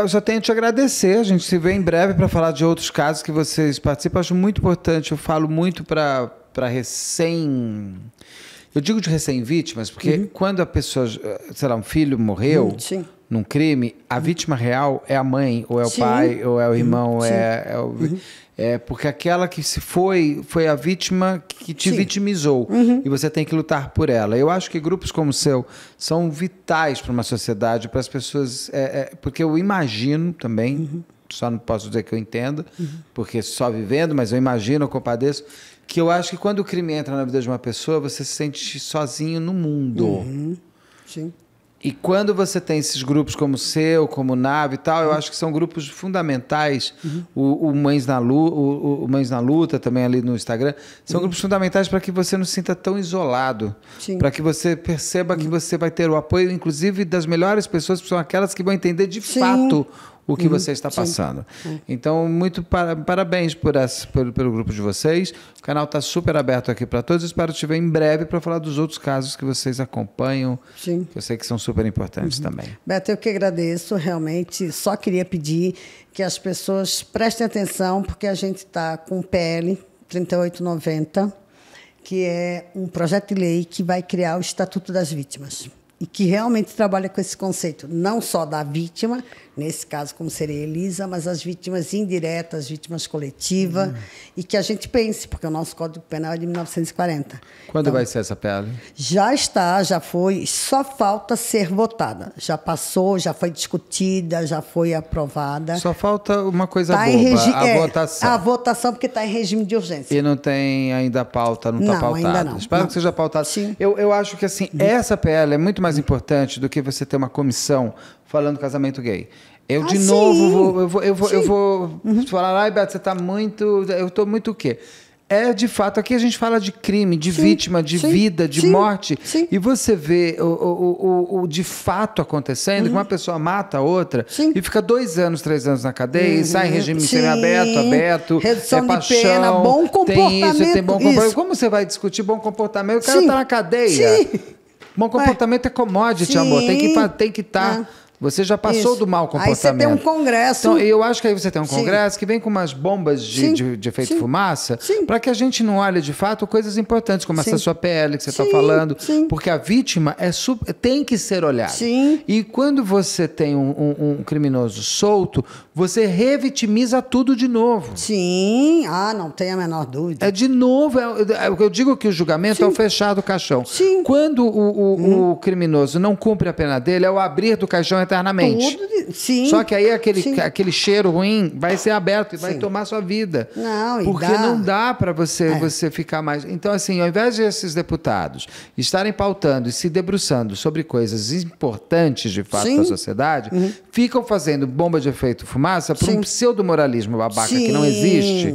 eu só tenho te agradecer. A gente se vê em breve para falar de outros casos que vocês participam. Acho muito importante. Eu falo muito para recém. Eu digo de recém-vítimas, porque uhum. quando a pessoa, sei lá, um filho morreu, Sim num crime, a vítima real é a mãe, ou é o Sim. pai, ou é o uhum. irmão, é, é, o, uhum. é, porque aquela que se foi, foi a vítima que te Sim. vitimizou uhum. e você tem que lutar por ela. Eu acho que grupos como o seu são vitais para uma sociedade, para as pessoas, é, é, porque eu imagino também, uhum. só não posso dizer que eu entendo, uhum. porque só vivendo, mas eu imagino, eu compadeço, que eu acho que quando o crime entra na vida de uma pessoa, você se sente sozinho no mundo. Uhum. Sim. E quando você tem esses grupos como o seu, como o Nave e tal, eu acho que são grupos fundamentais. Uhum. O, o, Mães na Luta, o, o, Mães na Luta também ali no Instagram, são uhum. grupos fundamentais para que você não se sinta tão isolado. Para que você perceba uhum. que você vai ter o apoio, inclusive, das melhores pessoas, que são aquelas que vão entender de Sim. fato o que uhum, você está passando. Sim. É. Então, muito para, parabéns por essa, pelo grupo de vocês. O canal está super aberto aqui para todos. Espero te ver em breve para falar dos outros casos que vocês acompanham, sim. que eu sei que são super importantes uhum. também. Beto, eu que agradeço, realmente. Só queria pedir que as pessoas prestem atenção, porque a gente está com PL 3890, que é um projeto de lei que vai criar o Estatuto das Vítimas e que realmente trabalha com esse conceito, não só da vítima, nesse caso, como seria Elisa, mas as vítimas indiretas, as vítimas coletivas, e que a gente pense, porque o nosso Código Penal é de 1940. Quando então, vai ser essa PL? Já está, já foi, só falta ser votada. Já passou, já foi discutida, já foi aprovada. Só falta uma coisa tá boba, regi... a é, votação. A votação, porque está em regime de urgência. E não tem ainda pauta, não está pautada. Ainda não. Espero não. que seja pautada. Sim. Eu, eu acho que assim, uhum. essa PL é muito mais importante do que você ter uma comissão falando casamento gay. Eu, ah, de sim. novo, vou, eu vou, eu vou, eu vou uhum. falar, ai, Beto, você está muito. Eu estou muito o quê? É, de fato, aqui a gente fala de crime, de sim, vítima, de sim, vida, de sim, morte. E você vê o, o, o, o de fato acontecendo, uhum. que uma pessoa mata a outra e fica dois anos, três anos na cadeia, uhum. e sai em uhum. regime semiaberto, aberto, é Redução é paixão, pena, bom comportamento. Tem isso, tem bom comportamento. Isso. Como você vai discutir bom comportamento? O cara está na cadeia. Bom comportamento é, é commodity, amor. Tem que estar... Tem que tá, é você já passou Isso. do mau comportamento. Aí você tem um congresso. Então, eu acho que aí você tem um congresso Sim. que vem com umas bombas de, de, de, efeito Sim. fumaça para que a gente não olhe de fato coisas importantes, como Sim. essa sua pele que você está falando. Porque a vítima é tem que ser olhada. Sim. E quando você tem um, um, um criminoso solto, você revitimiza tudo de novo. Sim, ah, não tem a menor dúvida. É de novo. É, é, é, eu digo que o julgamento é o fechar do caixão. Sim. Quando o, o, hum. o criminoso não cumpre a pena dele, é o abrir do caixão eternamente. Tudo, sim. Só que aí aquele, sim. aquele cheiro ruim vai ser aberto e vai tomar sua vida. Não, Porque dá. não dá para você, é. você ficar mais. Então, assim, ao invés de esses deputados estarem pautando e se debruçando sobre coisas importantes de fato para a sociedade, uhum. ficam fazendo bomba de efeito fumaça para um pseudo-moralismo babaca que não existe.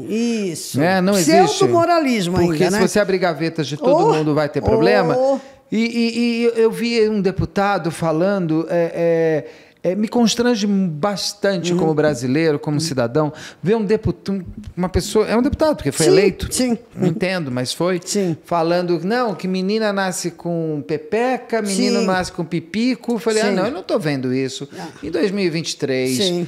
Isso. Né? Não pseudo -moralismo existe. Pseudo-moralismo ainda. Porque se né? você abrir gavetas de todo oh, mundo, vai ter problema. Oh. E, e, e eu vi um deputado falando. É, é, é, me constrange bastante uhum. como brasileiro, como uhum. cidadão, ver um deputado, uma pessoa, é um deputado, porque foi sim, eleito. Sim. Não entendo, mas foi. Sim. Falando, não, que menina nasce com pepeca, menino sim. nasce com pipico. Eu falei, ah, sim. ah, não, eu não estou vendo isso. Ah. Em 2023. Sim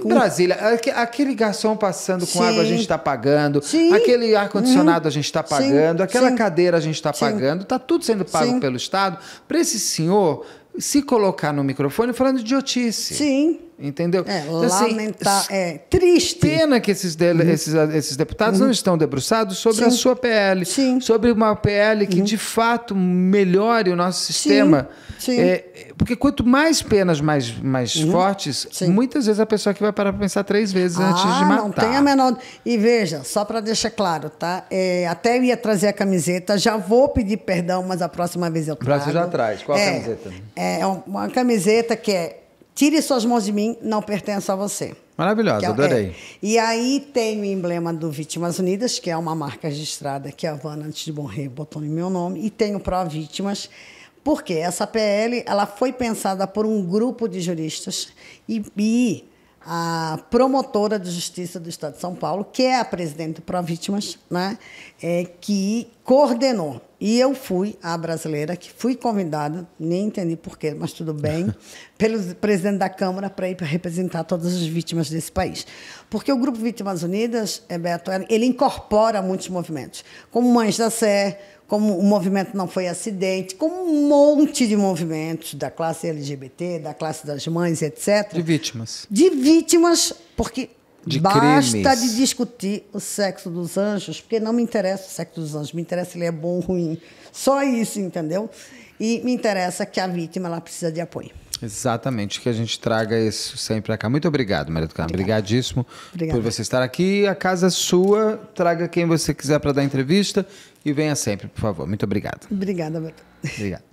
Brasília, aquele garçom passando com sim. água a gente está pagando, sim. aquele ar-condicionado a gente está pagando, sim. aquela cadeira a gente está pagando, está tudo sendo pago pelo Estado. Para esse senhor se colocar no microfone falando idiotice. Sim. Entendeu? É, então, assim, lamentar, assim, é triste. Pena que esses, de, uhum. esses, esses deputados uhum. não estão debruçados sobre Sim. a sua PL. Sim. Sobre uma PL que, uhum. de fato, melhore o nosso sistema. Sim. Sim. É, porque quanto mais penas mais, mais uhum. fortes, Sim. muitas vezes a pessoa que vai parar para pensar três vezes ah, antes de matar. Não tem a menor. E veja, só para deixar claro, tá? É, até eu ia trazer a camiseta, já vou pedir perdão, mas a próxima vez eu trago. Braço já traz. Qual é, a camiseta? É, é uma camiseta que é Tire suas mãos de mim, não pertence a você. Maravilhosa, é, adorei. É. E aí tem o emblema do Vítimas Unidas, que é uma marca registrada que a Havana, antes de morrer, botou em meu nome, e tem o Pro Vítimas porque essa PL ela foi pensada por um grupo de juristas e, e a promotora de justiça do Estado de São Paulo, que é a presidente do Provítimas, né, é, que coordenou. E eu fui a brasileira, que fui convidada, nem entendi porquê, mas tudo bem, pelo presidente da Câmara para ir representar todas as vítimas desse país. Porque o Grupo Vítimas Unidas, é, Beto, ele incorpora muitos movimentos, como Mães da Sé, como o movimento não foi acidente, como um monte de movimentos da classe LGBT, da classe das mães, etc. De vítimas. De vítimas, porque de basta crimes. de discutir o sexo dos anjos, porque não me interessa o sexo dos anjos, me interessa se ele é bom ou ruim. Só isso, entendeu? E me interessa que a vítima ela precisa de apoio. Exatamente, que a gente traga isso sempre cá. Muito obrigado, Maria do Carmo. Obrigadíssimo Obrigada. por você estar aqui. A casa é sua, traga quem você quiser para dar entrevista. E venha sempre, por favor. Muito obrigado. Obrigada, Beto. Obrigado.